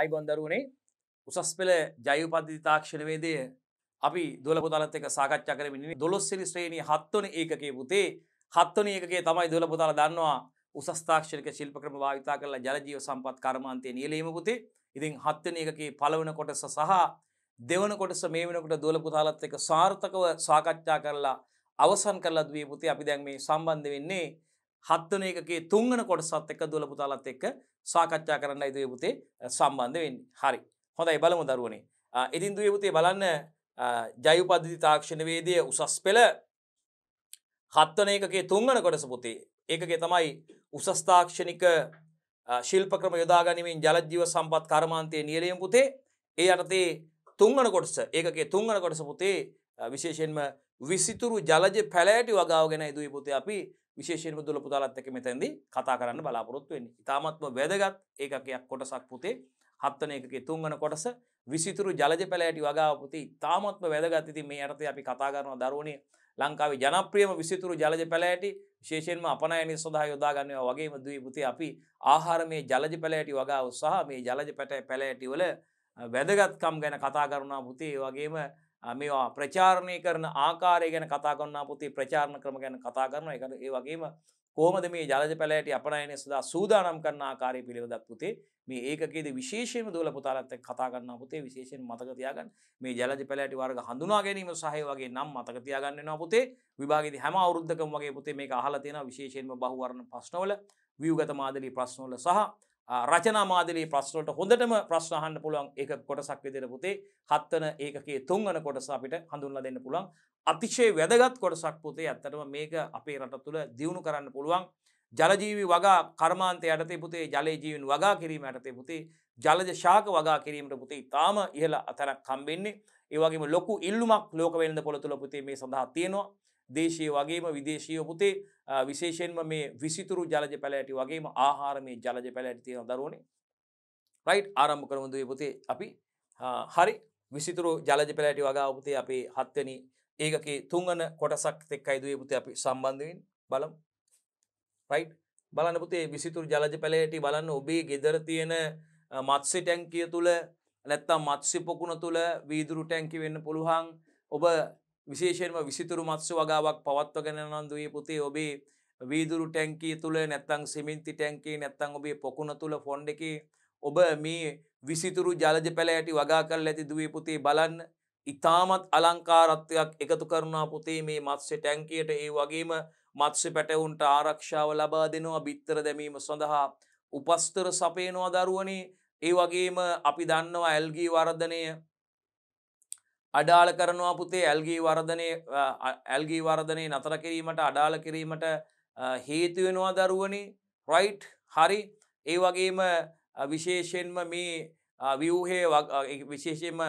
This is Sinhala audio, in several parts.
අයිබොන්දරුවනේ උසස් පෙළ ජයවපද්ධති තාක්ෂණවේදය අපි දොල පුතාලත් එක සාකච්ඡා කරමිනි දොළොස්සෙලි ශ්‍රේණී හත්වන ඒකේ පුතේ හත්වන ඒකේ තමයි දොල පුතාල දන්නවා උසස්ථාක්ෂණක ශිල්ප ක්‍රම භාවිතා කරලා ජලජීව සම්පත් කර්මාන්තය නියලීම පුතේ ඉතින් හත්වන ඒකේ පළවන කොටස සහ දෙවන කොටස මේ වෙනකොට දොල පුතාලත් එක සාර්ථකව සාකච්ඡා කරලා අවසන් කරලා දුවේ පුතේ අපි දැන් මේ සම්බන්ධ වෙන්නේ හත්වන එකගේ තුංගන කොටසත් එක දුල පුතාලත් එක්ක සාකච්ඡා කරන්න ඉදුවේ පුතේ සම්බන්ධ වෙන්න හරි හොඳයි බලමු දරුවනේ ඉතින් දුවේ පුතේ බලන්න ජයුපද්ධති තාක්ෂණවේදය උසස් පෙළ හත්වන එකගේ තුංගන කොටස පුතේ ඒකගේ තමයි උසස්තාක්ෂණික ශිල්ප ක්‍රම යොදාගනිමින් ජලජීව සම්පත් කර්මාන්තය නියලියම් පුතේ ඒ අනතේ තුංගන කොටස ඒකගේ තුංගන කොටස පුතේ විශේෂෙන්ම විසිතුරු ජලජ පැලෑටි වගාව ගැන ඉදුවයි පුතේ අපි විශේෂයෙන් දුල පුතාලත් එක්ක මෙතෙන්දී කතා කරන්න බලාපොරොත්තු වෙන්නේ. ඉතාමත්ම වැදගත් ඒකකයක් කොටසක් පුතේ හත්වන එකකේ තුන්වන කොටස විසිතුරු ජලජ පැලෑටි වගාව පුතේ ඉතාමත්ම වැදගත්. ඉතින් මේ යටතේ අපි කතා කරනවා දරුවනේ ලංකාවේ ජනප්‍රියම විසිතුරු ජලජ පැලෑටි විශේෂයෙන්ම අපනයනය සඳහා යොදා ගන්නවා වගේම දුවේ පුතේ අපි ආහාරමේ ජලජ පැලෑටි වගාව සහ මේ ජලජ පැලෑටි වල වැදගත්කම් ගැන කතා කරනවා පුතේ ඒ වගේම මේවා ප්‍රචාරණය කරන ආකාරය ගැන කතා කරන්න පුති ප්‍රචාරණ ක්‍රම ගැන කතා කරන එක ඒ වගේම කෝමද මේ ජලජ පැලෑට අපනයන සදා සූදානම් කරන්න ආකාරය පිළිවදක් පුතේ මේ ඒකේද විශේෂයෙන් දූල පුතාලත්ත කතා කරන්න පුතේ විශේෂෙන් මතකතියාගන්න මේ ජලජ පැලෑටි වර්ග හඳුනා ගැනීම සහය වගේ නම් මතකතියාගන්නවා පුතේ විභාගද හැම අවරුද්ධකම වගේ පුතේ මේ අහලා තියෙන විශේෂයෙන්ම බහුවරණ ප්‍රශ්නවල වියගත මාදලී ප්‍රශ්නවල සහ රචනා මාදලී ප්‍රශ්නට හොඳටම ප්‍රශ්නහන්න පුළුවන් ඒ කොටසක් විදිර පුතේ හත්තන ඒකගේ තුන්වන කොටස අපිට හඳුන්ල දෙන්න පුළුවන් අතිශය වැදගත් කොටසක් පුතේ ඇත්තටම මේක අපේ රට තුළ දියුණු කරන්න පුළුවන් ජලජීවි වගා කර්මාන්තය යටතේ පුතේ ජලය ජීවන් වගා කිරීම යටතේ පුතේ ජලජ ශාක වගා කිරීමට පුතේ ඉතාම ඉහල අතරක් කම්බෙන්නේ ඒවගේම ලොකු ඉල්ලුමක් ලෝකවෙන්ද පොළතුළ පුතේ මේ සඳහා තියෙනවා දේශය වගේම විදේශය පුතේ විශේෂෙන්ම මේ විසිතුරු ජලජ පැලෑටි වගේම ආහාර මේ ජලජ පැලෑටි තියෙන දරුවනේ රයිට් ආරම්භ කරමුදේ පුතේ අපි හරි විසිතුරු ජලජ පැලෑටි වගා උපතේ අපේ හත්වනි ඒකගේ තුන්ගන කොටසක් තෙක්කයි දුවේ පුතේ අපි සම්බන්ධයෙන් බලමු රයිට් බලන්න පුතේ විසිතුරු ජලජ පැලෑටි බලන්න ඔබේ ගෙදර තියෙන මත්සෙ ටැංකිය තුළ නැත්තම් මත්සි පොකුණ තුළ වීදුරු ටැංකි වෙන්න පුළුවන් ඔබ විශේෂයෙන්ම විසිතුරු මත්සු වගාවක් පවත්වගෙන නන්දුවේ පුතේ ඔබේ වීදුරු ටැංකී තුළ නැත්තං සිමින්ති ටැංකේ නැත්තං ඔබේ පොකුණ තුළ ෆොන්ඩ එක ඔබ මේ විසිතුරු ජලජ පැලෑටි වගා කරල ඇති දුවේ පුතේ බලන්න ඉතාමත් අලංකාරත්වයක් එකතු කරුණා පුතේ මේ මත්සේ ටැංකයට ඒ වගේම මත්ස්‍ය පැටවුන්ට ආරක්ෂාව ලබා දෙනවා බිත්තර දැමීම සඳහා උපස්තර සපේනවා දරුවනේ ඒ වගේම අපි දන්නවා ඇල්ගී වර්ධනය අඩාල කරනවා පුතේ ඇල්ගී වර්ධනය ඇල්ගී වර්ධනය නතර කිරීමට අඩාල කිරීමට හේතුවෙනවා දරුවනි රයිට් හරි ඒ වගේම විශේෂයෙන්ම මේ විවහේ විශේෂයෙන්ම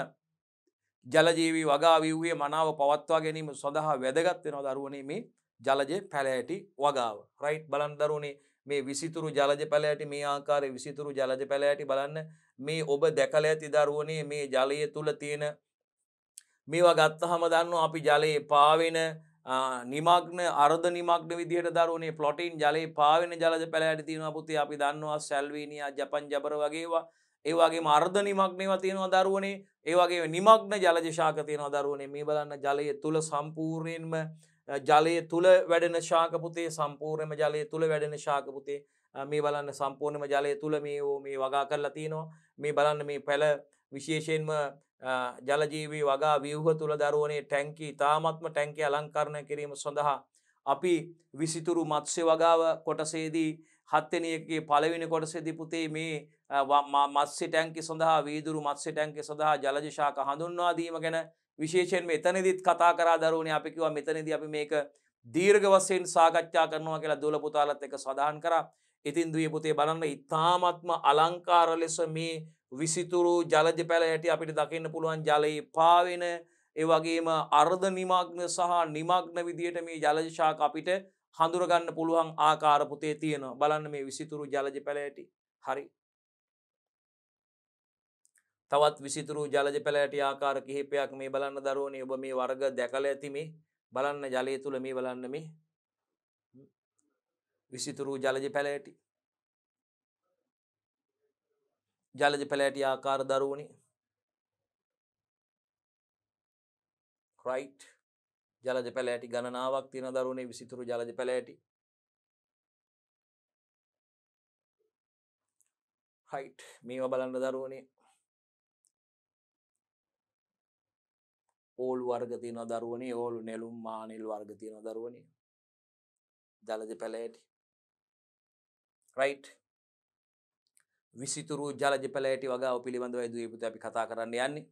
ජලජීවී වගා විව්හේ මනාව පවත්වා ගැනීම සඳහා වැදගත්වෙනවා දරුවනේ මේ ජලජ පැලෑටි වගාව රයිට් බලන් දරුණේ මේ විසිතුරු ජලජ පැලෑටි මේ ආකාරය විසිතුරු ජලජ පැලෑටි බලන්න මේ ඔබ දැකල ඇති දරුවනේ මේ ජලය තුළ තියෙන මේවා ගත්තහම දන්න අපි ජලයේ පාවෙන නිමක්න අර්ධ නිමක්න විදිහට දරුණේ පොටින් ජලයේ පාවෙන ජලජ පැලෑට තියෙනවා පුතේ අපි දන්නවා සැල්වීනියා ජපන් ජබර වගේවා ඒවාගේ අර්ධ නිමක්නව තියෙනවා දරුවනේ ඒවගේ නිමක්න ජලජශාක තියෙනවා දරුවනේ මේ බලන්න ජලය තුළ සම්පූර්ණයෙන්ම ජලය තුළ වැඩෙන ශාකපුතේ සම්පූර්ණම ජලය තුළ වැඩෙන ශාකපුතේ මේ බලන්න සම්පූර්ණම ජලය තුළ මේ ඕ මේ වගා කරලා තියෙනවා මේ බලන්න මේ පැළ විශේෂයෙන්ම ජලජීවී වගා වියව්හ තුළ දරුවනේ ටැංකී තාමත්ම ටැංකි අලංකරණය කිරීම සඳහා. අපි විසිතුරු මත්ස්‍ය වගාව කොටසේදී හත්තනයගේ පලවිනි කොටසෙදි පුතේ මේ මත්සේ ටැන්කි සඳහා වීදුරු මත්සේ ටැන්කි සඳහා ජලජශාක හඳුන්වා දීම ගැන විශේෂෙන් මෙතනදිත් කතා කරා දරුවන අපිකිව මෙතනද අපි මේක දීර්ග වසයෙන් සාකච්ඡා කරනවා කියලා දුල පුතාලත් එක සඳහන් කර ඉතින් දිය පුතේ බලන්න ඉතාමත්ම අලංකාර ලෙස මේ විසිතුරු ජලජ පැල ඇට අපිට දකින්න පුළුවන් ජලයේ පාවෙන ඒවගේම අර්ධ නිමක්න සහ නිමක්න විදියට මේ ජලජශාක අපිට හඳුරගන්න පුළුවන් ආකාරපුතේ තියෙනවා බලන්න මේ විසිතුරු ජලජ පැලඇටි හරි තවත් විසිතුරු ජලජ පැලෑට ආකාර කිහිපයක් මේ බලන්න දරුවනේ ඔබ මේ වර්ග දැකල ඇති මේ බලන්න ජලය තුළ මේ බලන්න මේ විසිතුරු ජලජ පැලෑටි ජලජ පැලෑටි ආකාර දරුවනි ක්‍රයිට් ජලජ පැලෑටි ගණනාවක් තියෙන දරුණේ විසිතුරු ජලජ පැලෑටි හයිට් මේවා බලන්න දරුවනේ ඕල් වර්ග තියෙන දරුවනේ ඕලු නෙළුම් මානෙල් වර්ග තියෙන දරුවනේ ජලජ පැලෑටි රයිට් විසිතුරු ජලජ පැලෑටි වගාව පිළිබඳව ඇදුවේ පුතේ අපි කතා කරන්න යන්නේ.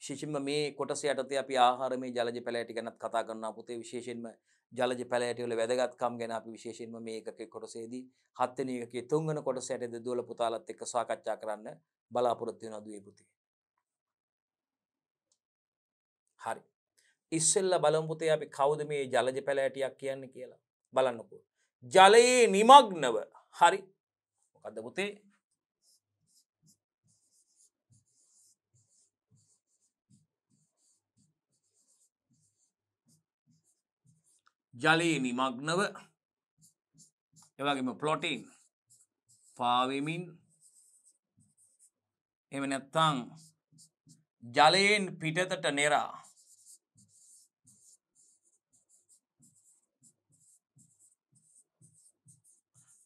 විශේෂයෙන්ම මේ කොටස යටතේ අපි ආහාරමය ජලජ පැලෑටි ගැනත් කතා කරනවා පුතේ විශේෂයෙන්ම ජලජ පැලෑටි වල වැදගත්කම් ගැන අපි විශේෂයෙන්ම මේ එකකේ කොටසේදී හත්වෙනි එකකේ තුන්වන කොටස යටතේ දුවල පුතාලත් එක්ක සාකච්ඡා කරන්න බලාපොරොත්තු වෙනවා දුවේ පුතේ. හරි. ඉස්සෙල්ලා බලමු පුතේ අපි කවුද මේ ජලජ පැලෑටියක් කියන්නේ කියලා. බලන්නකෝ. ජලයේ নিমগ্নව හරි. මොකද්ද පුතේ? ජලයේ නිමග්නව එවගේම පලොටින් පාවිමින් එම නැත්තං ජලයෙන් පිටතට නෙරා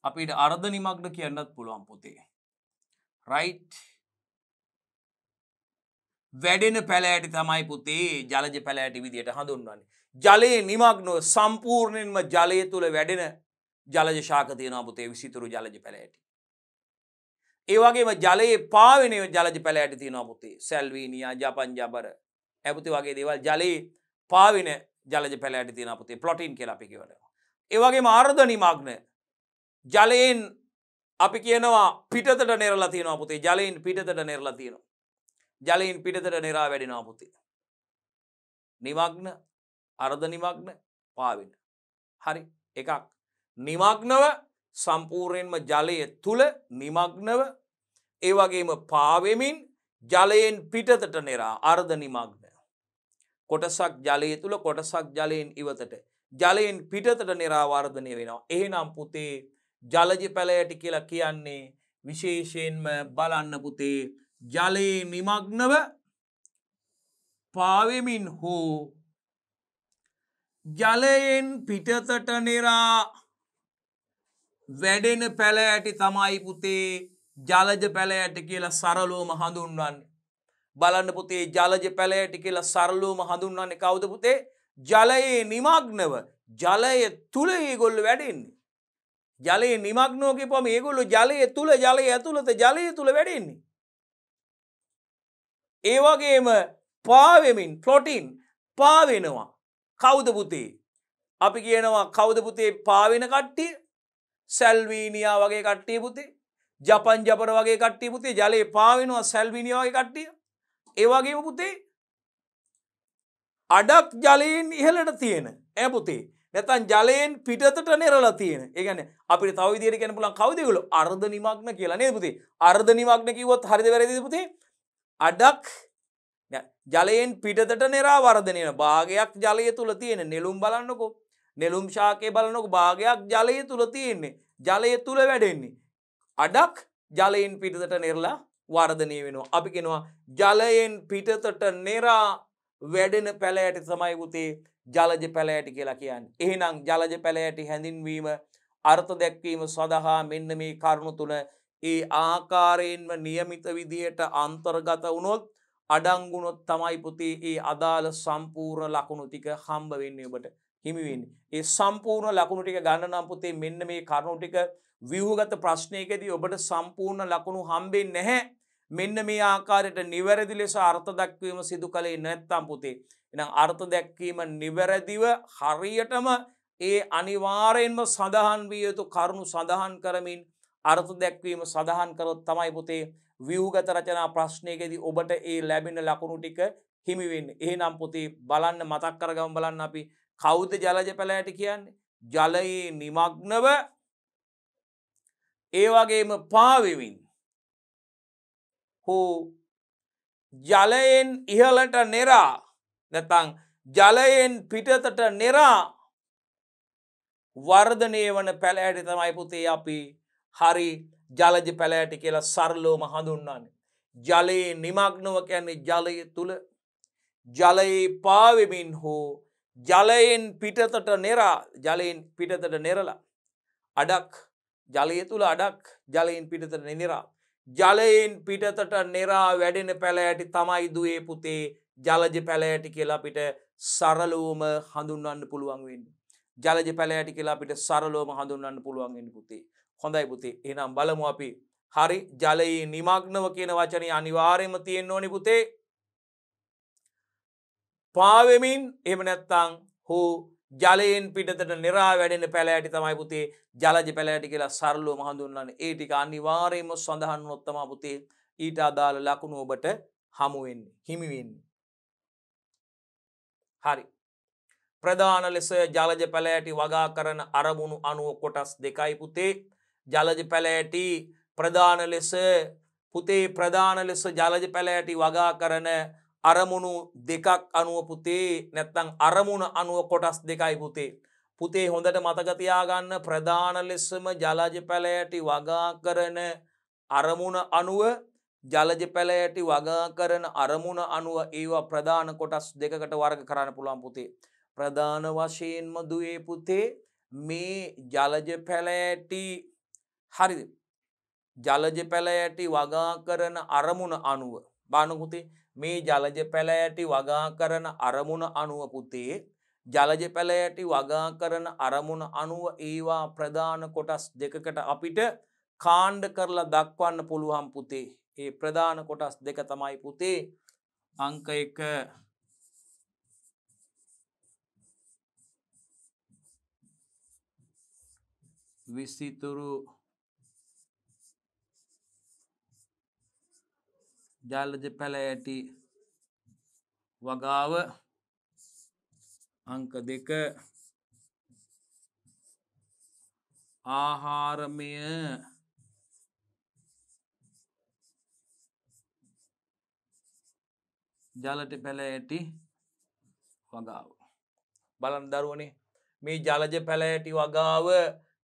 අපිට අර්ධ නිමක්න කියන්නත් පුළුවන් පොතේ රයි් වැඩෙන පැලෑටි තමයි පුතේ ජලජ පැලෑටි විදියට හඳුන්වන්නේ ජලයේ නිමක්නො සම්පූර්ණයෙන්ම ජලය තුළ වැඩෙන ජලජ ශාකතියන පුතේ විසිතුරු ජලජ පැළෑටි. ඒවගේම ජලයේ පාවෙනය ජලජ පැළෑටි තියෙන පුතේ සැල්වීනියා ජපන්ජබර ඇපති වගේ දේවල් ජලයේ පාවින ජලජ පැළෑටි තියෙන පුතේ පොටින් කෙලපිකිවට. ඒවගේ ආර්ධ නිමක්න ජලයෙන් අපි කියනවා පිටතට නෙරලා තියෙන පුතේ ජලයෙන් පිටතට නෙරලා තියෙනවා. ජලයෙන් පිටතට නිරා වැඩෙන පුතේ. නිමක්න අර්ධ නිමක්න පාවෙන. හරි එකක් නිමක්නව සම්පූර්යෙන්ම ජලය තුළ නිමක්නව ඒවගේම පාවෙමින් ජලයෙන් පිටතට නෙරා අර්ධ නිමක්න. කොටසක් ජලය තුළ කොටසක් ජලයෙන් ඉවතට ජලයෙන් පිටතට නිරාවර්ධනය වෙනවා. එහෙනම් පුතේ ජලජ පැලයට කියලා කියන්නේ විශේෂයෙන්ම බලන්න පුතේ ජලයේ නිමග්නව පාවෙමින් හෝ ජලයෙන් පිටතට නිරා වැඩෙන පැලෑටි තමයි පුතේ ජලජ පැලෑට කියලා සරලෝම හඳුන්වන්නේ. බලන්න පුතේ ජලජ පැලෑටි කියලා සරලෝම හඳුන්වන්නේ කවුද පුතේ ජලයේ නිමග්නව ජලය තුළ ඒගොල්ල වැඩෙන්නේ. ජලයේ නිමග්නෝගේ පම ඒගොල්ලු ජලය තුළ ජලය ඇතුළත ජලය තුළ වැඩෙන්නේ. ඒවගේම පාවෙමින් පලොටින් පාවෙනවා කෞද පුතේ අපි කියනවා කෞද පුතේ පාවෙන කට්ටිය සැල්වීනියා වගේ කට්ටිය පුතේ ජපන් ජපර වගේ කට්ටිය පුතේ ජලයේ පාවෙනවා සැල්විනිය වගේ කට්ටිය ඒවගේ පුතේ අඩක් ජලයෙන් ඉහලට තියෙන ඇ පුතේ නැතන් ජලයෙන් පිටතට නෙරලා තියෙන ඒගැන අපි තවවිදියට කැන පුලන් කවදගුල අර්ධ නිමක්න කියලා නේපුතේ අර්ධ නිමක්න කිවොත් හරිද වැරදි පුතේ අඩක් ජලයෙන් පිටතට නිරාවර්ධනයන භාගයක් ජලය තුළ තියෙන නෙලුම් බලන්නකෝ නෙලුම් ශාකය බලනොක භාගයක් ජලය තුළ තියෙන්නේ ජලය තුළ වැඩෙන්නේ. අඩක් ජලයෙන් පිටතට නිරලා වර්ධනය වෙනවා. අපි කෙනවා ජලයෙන් පිටතට නෙරා වැඩෙන පැළෑට සමයකුතේ ජලජ පැළෑටි කියලා කියන්න. එහෙනම් ජලජ පැළෑටි හැඳින්වීම අර්ථ දැක්වීම සඳහා මෙන්න මේ කරුණු තුන ඒ ආකාරයෙන්ම නියමිත විදියට අන්තර්ගත වුණොත් අඩංගුණොත් තමයි පුතේ ඒ අදාළ සම්පූර්ණ ලකුණු ටික හම්බ වෙන්නේ ඔබට හිමිවෙන්නේ. ඒ සම්පූර්ණ ලකුණු ටික ගන්න නම් පුතේ මෙන්න මේ කරුණු ටික ව්‍යුහගත ප්‍රශ්නයකදී ඔබට සම්පූර්ණ ලකුණු හම්බෙන්නේ නැහැ. මෙන්න මේ ආකාරයට නිවැරදි ලෙස අර්ථ දක්වීම සිදු කළේ නැත්තම් පුතේ. එහෙනම් අර්ථ දැක්වීම නිවැරදිව හරියටම ඒ අනිවාර්යෙන්ම සඳහන් විය යුතු කරුණු සඳහන් කරමින් අර්ථ දැක්වීම සඳහන් කරොත් තමයි පුතේ ව්‍යූගත රචනා ප්‍රශ්නයකෙදී ඔබට ඒ ලැබෙන ලකුණු ටික හිමිවෙන්න එහෙනම් පොතේ බලන්න මතක් කරගම් බලන්න අපි කෞද ජලජ පැලෑට කියන්නේ ජලයේ නිමක්නව ඒවගේම පාවිමින් හෝ ජලයෙන් ඉහලට නෙරා නැතං ජලයෙන් පිටතට නෙරා වර්ධනය වන පැළෑට තමයි පුතේ අපි හරි ජලජ පැලෑටි කියලා සරලෝම හඳුන්නාන. ජලයේ නිමක්නව කියන්නේ ජලය තුළ ජලයේ පාවෙමින් හෝ ජලයෙන් පිටතට නෙරා ජලයෙන් පිටතට නෙරලා. අඩක් ජලය තුළ අඩක් ජලයෙන් පිටතට නෙනිරා. ජලයෙන් පිටතට නෙරා වැඩෙන පැලෑටි තමයි දුවේ පුතේ ජලජ පැලෑටි කියලා අපිට සරලෝම හඳුන්වන්න පුළුවන් වෙන්න. ජලජ පැලෑටි කියලා අපිට සරලෝම හඳුන්වන්න පුළුවන්ගෙන පුතේ. හොඳයි පුතේ එනම් බලමු අපි හරි ජලයේ නිමක්නව කියන වචනය අනිවාර්යම තියෙන් ඕනි පුතේ පාවෙමින් එම නැත්තං හෝ ජලයෙන් පිටට නිරා වැඩෙන පැලෑටි තමයි පුතේ ජලජ පැලෑටි කියලා සරලුව මහඳුන්න්න ඒටික අනිවාර්යම සඳහන් නොත්තමා පුතේ ඊට අදාළ ලකුණු ඔබට හමුවෙන් හිමිවෙන්නේ. හරි ප්‍රධාන ලෙස ජලජ පැලෑටි වගා කරන අරමුණු අනුව කොටස් දෙකයි පුතේ ජලජ පැලෑටි ප්‍රධාන ලෙස පුතේ ප්‍රධාන ලෙස ජලජ පැලෑටි වගා කරන අරමුණු දෙකක් අනුව පුතේ නැත්තං අරමුණ අනුව කොටස් දෙකයි පුතේ. පුතේ හොඳට මතකතියාගන්න ප්‍රධාන ලෙස්සම ජලජ පැලෑටි වගා කරන අරමුණ අනුව ජලජ පැලෑටි වගා කරන අරමුණ අනුව ඒවා ප්‍රධාන කොටස් දෙකට වර්ග කරන්න පුළන් පුතේ. ප්‍රධාන වශයෙන්ම දුවේ පුතේ මේ ජලජ පැලෑටි හරිද ජලජ පැලෑටි වගා කරන අරමුණ අනුව බානකුතේ මේ ජලජ පැලෑටි වගා කරන අරමුණ අනුව පුතේ ජලජ පැලෑටි වගා කරන අරමුණ අනුව ඒවා ප්‍රධාන කොටස් දෙකකට අපිට කාණ්ඩ කරලා දක්වන්න පුළුවන් පුතේ ඒ ප්‍රධාන කොටස් දෙක තමයි පුතේ අංක එක විස්සිතුරු ජාලජ පැළෑටි වගාව අංක දෙක ආහාරමය ජලට පැළෑටි වගාව. බලන් දරුවනේ මේ ජලජ පැළෑටි වගාව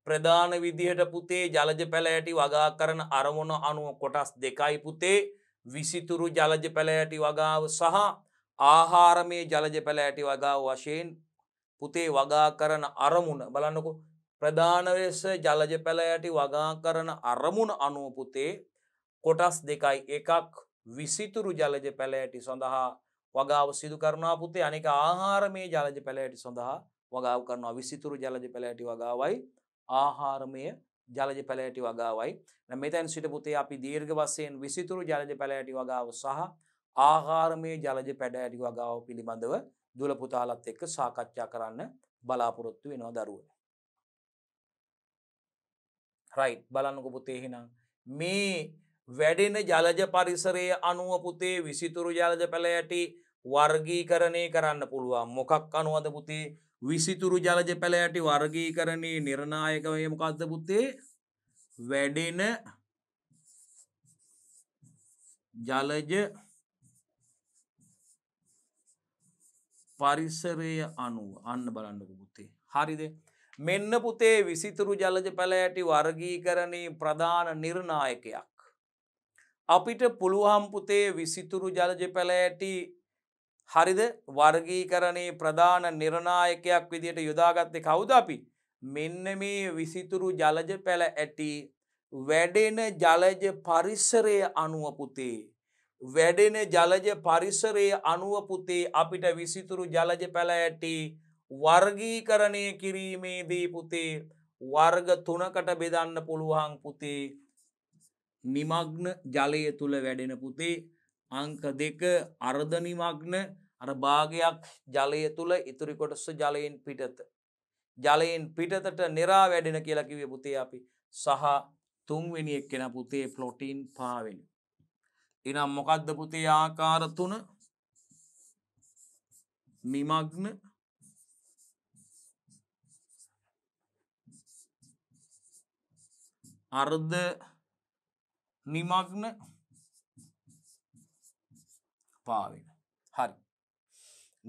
ප්‍රධාන විදිහට පුතේ ජලජ පැළෑටි වගා කරන අරමුණ අනුව කොටස් දෙකයි පුතේ විසිතුරු ජලජ පැළෑටි වගාව සහ ආහාරමය ජලජ පැළෑටි වගාව වශයෙන් පුතේ වගා කරන අරමුණ බලන්නකු ප්‍රධානවෙස ජලජ පැළෑටි වගා කරන අරමුණ අනුවපුතේ කොටස් දෙකයි එකක් විසිතුරු ජලජ පැළෑටි සඳහා වගාව සිදු කරනා පුතේ අනික ආහාරමය ජලජ පැළෑටි සඳහා වගාව කරනවා විසිතුරු ජලජ පැළෑටි වගාවයි ආහාරමය ජලජ පැලෑටි වගාවයි මෙතැන් සිට පුතේ අපි දීර්ඝ වස්සයෙන් විසිතුරු ජලජ පැලෑටි වගාව සහ ආහාරමය ජලජ පැඩෑටි වගාව පිළිබඳව දුලපුතාලත් එක්ක සාකච්ඡා කරන්න බලාපොරොත්තු වෙනවා දරුව. රයි් බලන්නක පුතේ හිනම් මේ වැඩෙන ජලජ පරිසරයේ අනුව පුතේ විසිතුරු ජලජ පැළෑටි වර්ගීකරණය කරන්න පුළුවන් මොකක් අනුවද පුතේ විසිතුරු ජලජ පැලෑටි වර්ගී කරණී නිර්ණායකවය මොකක්ද පුත්තේ වැඩෙන ජලජ පරිසරය අනුව අන්න බලන්නක පුත්තේ හරිද මෙන්න පුතේ විසිතුරු ජලජ පැලෑටි වර්ගී කරණී ප්‍රධාන නිර්ණායකයක් අපිට පුළුවහම් පුතේ විසිතුරු ජලජ පැලෑටි හරිද වර්ගීකරණයේ ප්‍රධාන නිර්ණායකයක් විදියට යොදාගත්තේ කවුද අපි මෙන්න මේ විසිතුරු ජලජ පැළ ඇටි වැඩෙන ජලජ පරිසරය අනුවපුතේ. වැඩෙන ජලජ පරිසරයේ අනුවපුතේ අපිට විසිතුරු ජලජ පැළ ඇටි වර්ගීකරණය කිරීමේදී පුතේ වර්ග තුනකට බෙදන්න පුළුවන් පුතේ නිමග්න ජලය තුළ වැඩෙන පුතේ අංක දෙක අර්ධනිමක්න අර භාගයක් ජලය තුළ ඉතුරි කොටස්ස ජලයෙන් පිටත. ජලයෙන් පිටතට නිරා වැඩෙන කියලකිවේ පුතේ අපි සහ තුන්වෙනි එක් කෙන පුතේ පලොටීන් පාවෙන. එනම් මොකක්ද පුතේ ආකාර තුන නිමග්න අර්ධ නිමග්න පාවෙන. හරි.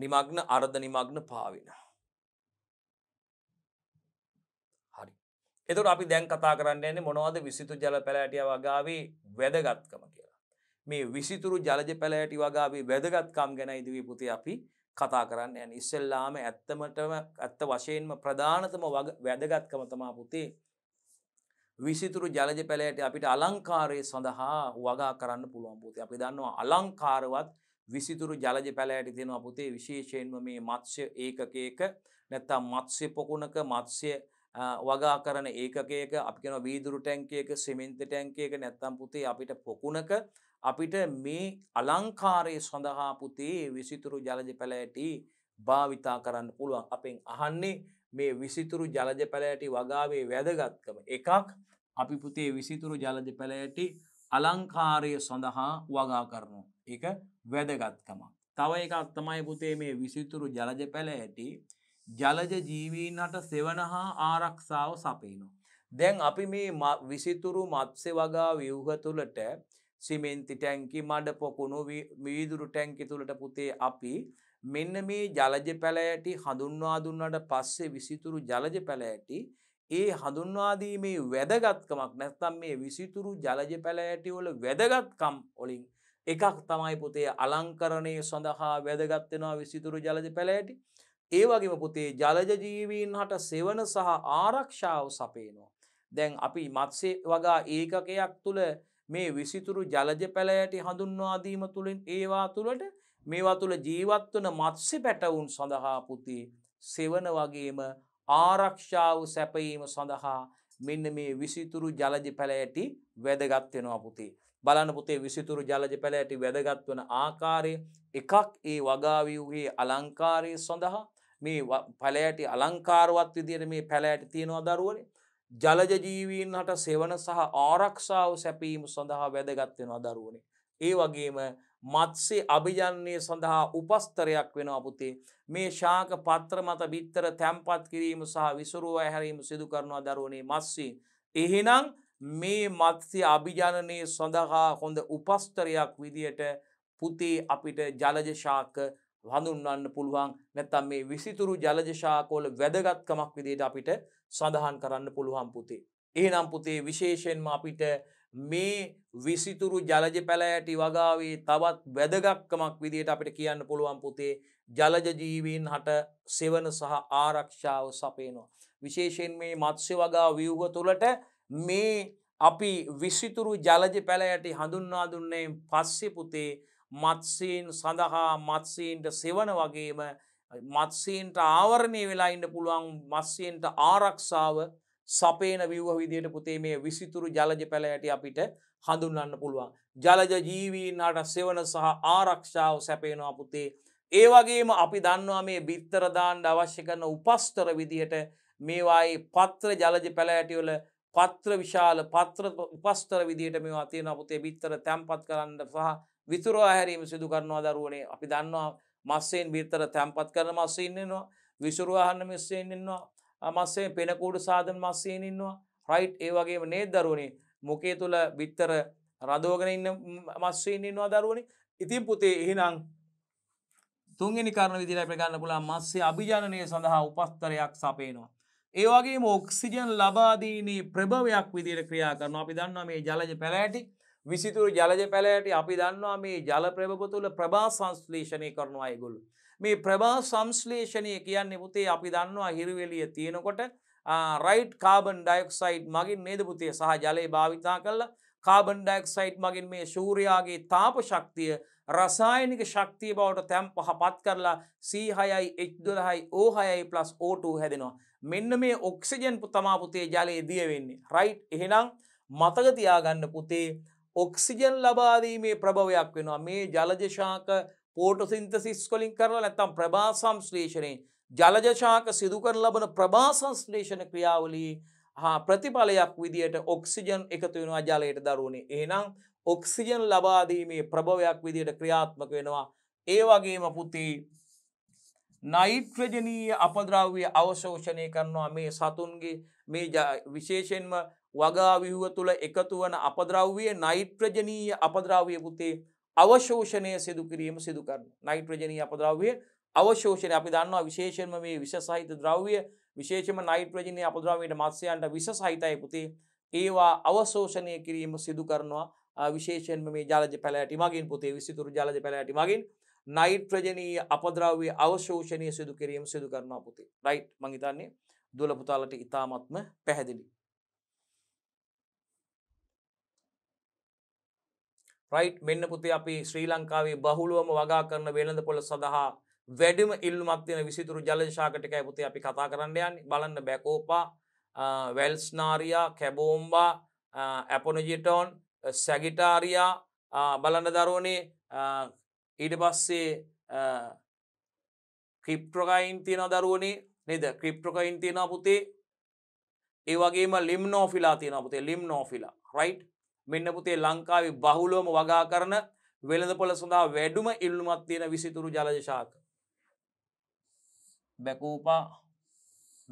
නිමග්න අර්ධ නිමග්න පාවෙන. හරි. එතකොට අපි දැන් කතා කරන්න යන්නේ මොනවද විසිතු ජල පැලෑටිය වගාවේ වැදගත්කම කියලා. මේ විසිතුරු ජලජ පැලෑටි වගාවේ වැදගත්කම් ගැන ඉදිවී පුතේ අපි කතා කරන්න යන ඉස්සෙල්ලාම ඇත්තමටම ඇත්ත වශයෙන්ම ප්‍රධානතම වැදගත්කම තමා පුතේ විසිතුරු ජලජ පැලෑට අපිට අලංකාරය සඳහා වගා කරන්න පුළුවන් පුති අපි දන්නවා අලංකාරවත් විසිතුරු ජලජ පැලෑට තියෙනවා පුතේ විශේෂයෙන්ම මේ මත්ස්‍ය ඒකකයක නැත්තම් මත්ස්‍ය පොකුණක මත්ස්‍ය වගා කරන ඒකකයක අපි කියන වීදුරු ටැංකයක සිමෙන්ත ටැංකයක නැත්තම් පුතේ අපිට පොකුණක අපිට මේ අලංකාරය සඳහා පුතේ විසිතුරු ජලජ පැලෑටි භාවිතා කරන්න පුළුවන් අපෙන් අහන්නේ මේ විසිතුරු ජලජ පැලෑටි වගාවේ වැදගත්කම එකක් අපි පුතේ විසිතුරු ජලජ පැලෑටි අලංකාරය සඳහා වගා කරනවා. එක වැදගත්කම. තව එක අත්තමයි පුතේ මේ විසිතුරු ජලජ පැළ ඇටි ජලජ ජීවීන්ට සෙවන හා ආරක්ෂාව සපේනු. දැන් අපි මේ විසිතුරු මත්සේ වගා ව්‍යවහ තුළට සිමෙන්ති ටැංකි මඩ පොකුණු වීදුරු ටැංකි තුළට පුතේ අපි මෙන්න මේ ජලජ පැළෑටි හඳුන්වා දුන්නට පස්සේ විසිතුරු ජලජ පැළෑටි ඒ හඳුන්වාදීමේ වැදගත්කමක් නැත්තම් මේ විසිතුරු ජලජ පැළෑටි වල වැදගත්කම් ඔලින් එකක් තමයි පුතේ අලංකරණය සඳහා වැදගත්වෙනවා විසිතුරු ජලජ පැළෑටි. ඒ වගේම පුතේ ජලජජීවීන් හට සෙවන සහ ආරක්ෂාව සපේනවා. දැන් අපි මත්සේ වගා ඒකකයක් තුළ මේ විසිතුරු ජලජ පැළෑටි හඳුන්වාදීම තුළින් ඒවා තුළට මේවා තුළ ජීවත්වන මත්සෙ පැටවුන් සඳහා පුතේ සෙවන වගේම ආරක්ෂාව සැපයීම සඳහා මෙන්න මේ විසිතුරු ජලජ පැළෑටි වැදගත්වෙනවා පුතේ. බලන්න පුතේ විසිතුරු ජලජ පැලෑටි වැදගත් වන ආකාරය එකක් ඒ වගාවියූහේ අලංකාරය සඳහා මේ පැලෑටි අලංකාරවත් විදියට මේ පැලෑටි තියෙනවා දරුවනේ ජලජජීවීන්හට සෙවන සහ ආරක්ෂාව සැපීම සඳහා වැදගත්වෙනවා දරුවනේ. ඒ වගේම මත්සේ අභිජන්නේ සඳහා උපස්තරයක් වෙන අපපුතේ මේ ශාක පත්‍ර මත බිත්තර තැම්පත් කිරීම සහ විසුරුව ඇහැරීම සිදු කරනවා දරුවනේ මස්සේ. එහෙනම් මේ මත්ස්‍ය අභිජානනය සඳහා හොඳ උපස්තරයක් විදියට පුතේ අපිට ජලජශාක හඳුන්වන්න පුළුවන් නැත්තම් මේ විසිතුරු ජලජශාකෝල වැදගත්කමක් විදියට අපිට සඳහන් කරන්න පුළුවන් පුතේ. එහෙනම් පුතේ විශේෂයෙන්ම අපිට මේ විසිතුරු ජලජ පැලෑටි වගාවේ තවත් වැදගත්කමක් විදියට අපිට කියන්න පුළුවන් පුතේ ජලජ ජීවීන් හට සෙවන සහ ආරක්ෂාව සපේනවා. විශේෂයෙන් මේ මත්ස්‍ය වගා ව්‍යව්ග තුළට මේ අපි විසිතුරු ජලජ පැළයට හඳුන්වා දුන්නේ පස්සෙ පුතේ මත්සීන් සඳහා මත්සීන්ට සෙවන වගේම මත්සීන්ට ආවරණය වෙලායින්න පුළුවන් මස්සයෙන්ට ආරක්ෂාව සපේන විව්හ විදියට පුතේ මේ විසිතුරු ජලජ පැළයට අපිට හඳුන්න්න පුළුවන්. ජලජ ජීවීන්ට සෙවන සහ ආරක්ෂාව සැපේනවා පුතේ. ඒවගේම අපි දන්නවා මේ බිත්තරදාන්ඩ අවශ්‍ය කරන උපස්තර විදිහට මේවායි පත්‍ර ජලජ පැළෑටිවල පත්‍ර විශාල පත්‍ර උපස්තර විදිහට මේ අතියන අපතේ බිත්තර තැම්පත් කරන්න සහ විතුරෝ හැරීම සිදු කරනවා දරුවනේ අපි දන්නවා මස්සයෙන් බිත්තර තැම්පත් කරන මස්සඉන්නවා විසුරුවාහන්න මිස්සයෙන්න්නවා මස්සේ පෙනකූඩු සාධන මස්සයෙන්න්නවා රයිට් ඒ වගේම නේ දරුවනේ මොකේ තුළ බිත්තර රදෝගෙන ඉන්න මස්සයෙන්න්නවා දරුවනි ඉතින් පුතේ එහිනම් තුන්ගනි කරන විදිර ප්‍රගන්න පුලා මස්සේ අභිජානය සඳහා උපස්තරයක් සපේනවා ඒවාගේ ඔක්සිජන් ලබාදීනී ප්‍රභවයක් විදිර ක්‍රියා කරන අපි දන්නවා මේ ජලජ පැලෑටි විසිතුරු ජලජ පැලෑටි අපි දන්නවා මේ ජල ප්‍රභව තුළ ප්‍රභා සංස්ලේෂණය කරනවා අයගොල්ල. මේ ප්‍රභා සංස්ලේෂණය කියන්නේ පුතේ අපි දන්නවා හිරුවෙලිය තියෙනකොට රයිට් කාබන් ඩයක්සයිඩ් මගින් නේදපුතිය සහ ජලය භාවිතා කරලා කාබන් ඩයක්සයිට් මගින් මේ ශූරයාගේ තාප ශක්තිය රසායනික ශක්තිය බවට තැම් පහපත් කරලා සීහයයි එක්දොලහයි ඕහයයි ප්ලස් ඕටූ හැදෙනවා. මෙන්න මේ ඔක්සිජන් තමා පුතේ ජලයේ දිය වෙන්නේ. රයිට් එහෙනම් මතගතියාගන්න පුතේ ඔක්සිජන් ලබාදීමේ ප්‍රභවයක් වෙනවා මේ ජලජශාක පෝටසින්තසිස් කොලින් කරලා නැත්තම් ප්‍රභාසංශ්ලේෂණයෙන් ජලජශාක සිදු කර ලබන ප්‍රභාසංශ්ලේෂණ ක්‍රියාවලී හා ප්‍රතිඵලයක් විදියට ඔක්සිජන් එකතු වෙනවා ජලයට දරුණේ. එහෙනම් ඔක්සිජන් ලබාදීමේ ප්‍රභවයක් විදියට ක්‍රියාත්මක වෙනවා ඒ වගේම පුතේ නයිට්‍රජනීය අපද්‍රව්‍ය අවශෝෂණය කරනවා මේ සතුන්ගේ මේ විශේෂෙන්ම වගා විහුව තුළ එකතු වන අපද්‍රව්වය නයිට්‍රජනීය අපද්‍රව්‍ය පුතේ අවශෝෂණය සිදුකිරීම සිදුකරන නයිට්‍රජනී අපද්‍රව්‍ය අවශෝෂණය අපි දන්නවා විශේෂෙන්ම මේ විශ සහිත ද්‍රව්‍ය විශේෂම නයිට්‍රජනය අපද්‍රවයට මත්සයන්ට විශ සහිතයි පුතේ ඒවා අවශෝෂණය කිරීම සිදු කරනවා විශේෂෙන්ම මේ ජලජ පැලෑටි මගින් පුතේ විසිතුරු ජලජ පැලෑටි මගින් නයිට්‍රජනීය අපද්‍රව්‍ය අවශෝෂණය සිදු කිරීම සිදු කරනවා පුතේ රයිට් මංහිතන්නේ දුල පුතාලට ඉතාමත්ම පැහැදිලි. රයිට් මෙන්න පුතේ අපි ශ්‍රී ලංකාවේ බහුලුවම වගා කරන වෙළඳ පොළ සඳහා වැඩිම ඉල්ලුමක් තියෙන විසිතුරු ජලශාකටකයි පුතේ අපි කතා කරන්න යන්නේ බලන්න බැකෝපා වැල්ස්නාරියා කැබෝම්බා ඇපොනජිටෝන් සැගිටාරයා බලන්න දරුවනේ ඊට පස්සේ ක්‍රිප්ට්‍රකයින් තියෙන දරුවනේ නේද ක්‍රිප්ට්‍රකයින් තියෙන පුතේ ඒ වගේම ලිම් නෝෆිලා තියෙන පුතේ ලිම් නෝෆිලා රයිට් මෙන්න පුතේ ලංකාවේ බහුලෝම වගා කරන වෙළඳපොළ සඳහා වැඩුම ඉල්ලුමත් තියෙන විසිතුරු ජලජශාක බැකූපා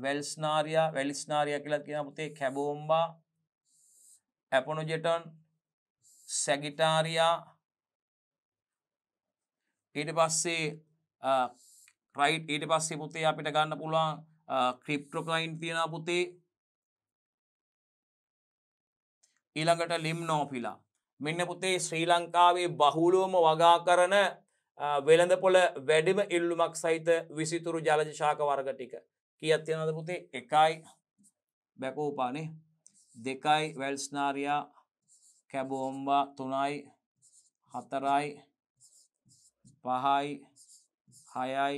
වැල්ස්නාරයා වැලිස්නාරයා කියලා කියන පුතේ කැබෝම්බා ඇපනොජෙටන් සැගිටාරයා ඊට පස්සේ රයි් ඊට පස්සේ පුතේ අපිට ගන්න පුළුවන් ක්‍රිප්ට්‍රොකයින් තියෙන පුතේ ඊළඟට ලිම් නෝෆිලා මෙන්න පුතේ ශ්‍රී ලංකාවේ බහුලුවම වගා කරන වෙළඳ පොළ වැඩිම ඉල්ලුමක් සහිත විසිතුරු ජලජශාක වර්ග ටික කියත් තියෙනද පුතේ එකයි බැකෝපානේ දෙකයි වැල්ස්නාරයා කැබෝම්බ තුනයි හතරයි පහයි හයයි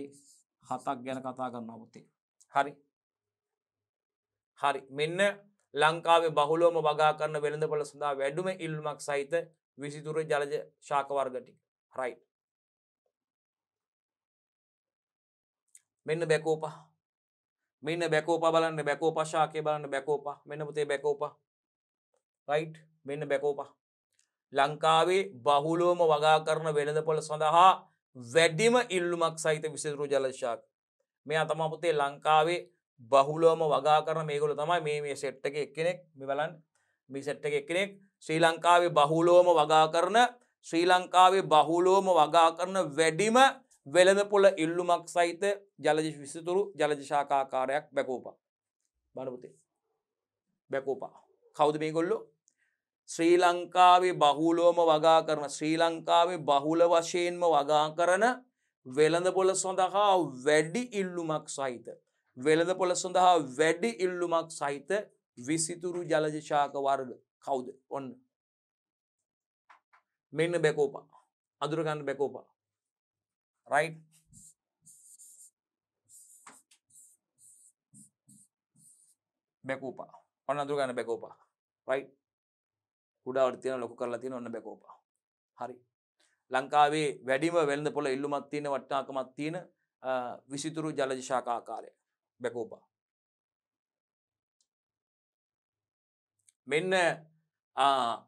හතක් ගැන කතා කරන්න පුතේ හරි හරි මෙන්න ලංකාවේ බහුලෝම වගා කරන්න වෙළඳ පල සඳහා වැඩුම ඉල්මක් සහිත විසිතුර ජලජ ශාකවර්ගටි රයි් මෙන්න බැකෝප මෙන්න බැකෝප බලන්න බැකෝප ශාකය බලන්න බැකෝප මෙන්න පුතේ බැකෝප රයිට් මෙන්න බැකෝපා. ලංකාවේ බහුලෝම වගා කරන වෙළඳ පොළ සඳහා වැඩිම ඉල්ලුමක් සහිත විසිතුරු ජලශාක මේ අතමපුතේ ලංකාවේ බහුලෝම වගා කරන මේගොල තමයි මේ මේ සෙට්ට එක එක්කෙනෙක් මෙවලන් මේ සෙට්ට එක එක්කෙනෙක් ශ්‍රී ලංකාවේ බහුලෝම වගා කරන ශ්‍රී ලංකාවේ බහුලෝම වගා කරන වැඩිම වෙළඳ පොළ ඉල්ලුමක් සහිත ජලජ විසිතුරු ජලජශාකාකාරයක් බැකෝපා බණපුතේ බැකෝපා කෞද මේ ගොල්ලෝ ශ්‍රී ලංකාවේ බහුලෝම වගා කරන ශ්‍රී ලංකාවේ බහුල වශයෙන්ම වගා කරන වෙළඳ පොළ සඳහා වැඩි ඉල්ලුමක් සහිත. වෙළඳ පොළ සඳහා වැඩි ඉල්ලුමක් සහිත විසිතුරු ජලජශාක වර්ග කවුද ඔන්න. මෙන්න බැකෝපා අදුරගන්න බැකෝපා. රයිට් බැකෝපා ඔන්න අදුරගන්න බැකෝපා රයිට් කුඩාවට තියෙන ලොකු කරලා තියෙන ඔන්න බැකෝපා හරි ලංකාවේ වැඩිම වෙළඳ පොළ ඉල්ලුමත් තියෙන වට්ටාකමත් තියෙන විසිතුරු ජලජ ශාකාකාරය බැකෝපා මෙන්න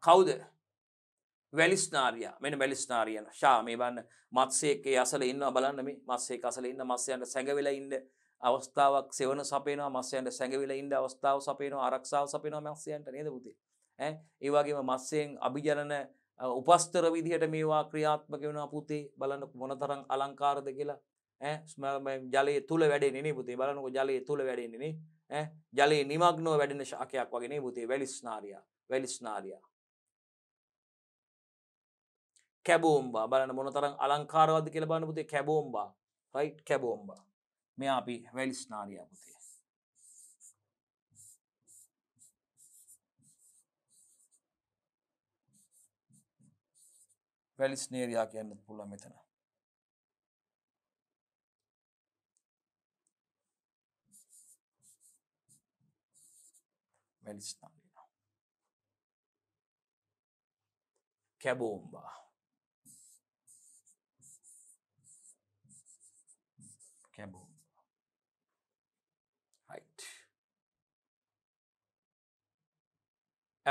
කවුද වැලිස්නාරිය මෙන වැලිස්නාරියන ශා මේ බන්න මත්සේකේ අසල ඉන්න බලන්න මේ මස්සේ අසල ඉන්න මස්යන්ට සැඟවෙල ඉන්න අවස්ථාවක් සෙවන සපේනවා මස්යන්ට සැඟවිල ඉන්න අවස්ථාව සපේනවා ආරක්ෂාව සපේනවා මස්යන්ට නේද පුතේ ඒවාගේම මස්සයෙන් අභිජනන උපස්තර විදිහට මේවා ක්‍රියාත්මක වෙන පුතේ බලන්න මොනතරං අලංකාරද කියලා ස්ම ජලය තුළ වැඩෙන පුතේ බලනක ජලය තුළ වැඩෙන්නේ ජලයේ නිමක්නෝ වැඩෙන ශාකයක් වගෙන පුතේ වැලිස්නාරයා වැලිස්නාරයා කැබෝම්බා බලන මොනතරං අලංකාරවද කියලබන්න පුතේ කැබෝම්බා රයි් කැබෝම්බා මෙ අපි වැලිස්නාරයා පුතේ පැලිස්නේරයා කියන්නත් පුළුව මෙතන වැලිස්නාගෙන කැබෝම්බා කැබෝ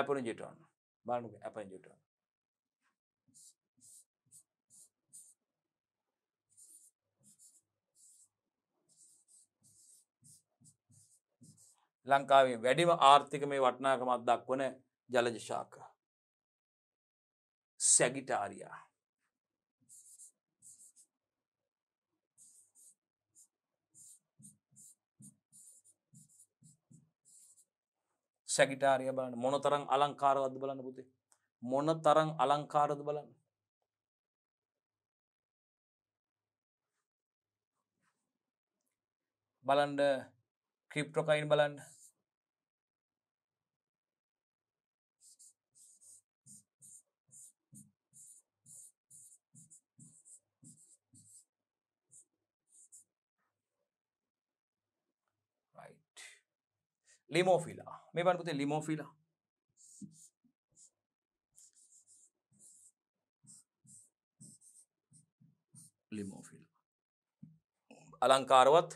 ඇපනජටන් බලනු ඇපජටන් ලංකාවේ වැඩිම ආර්ථික මේ වටනාකමත් දක්වන ජලජශාක සැගිටාරයා සැගිටාරය බලන්න මොන තරං අලංකාරවද බලන්න පුතේ මොන තරං අලංකාරද බලන්න බලන්ඩ ක්‍රිප්ටොකයින් බලන්න ලිමෝෆිලා මේ බලන්න පුතේ ලිමෝෆිලා ලිමෝෆිලා අලංකාරවත්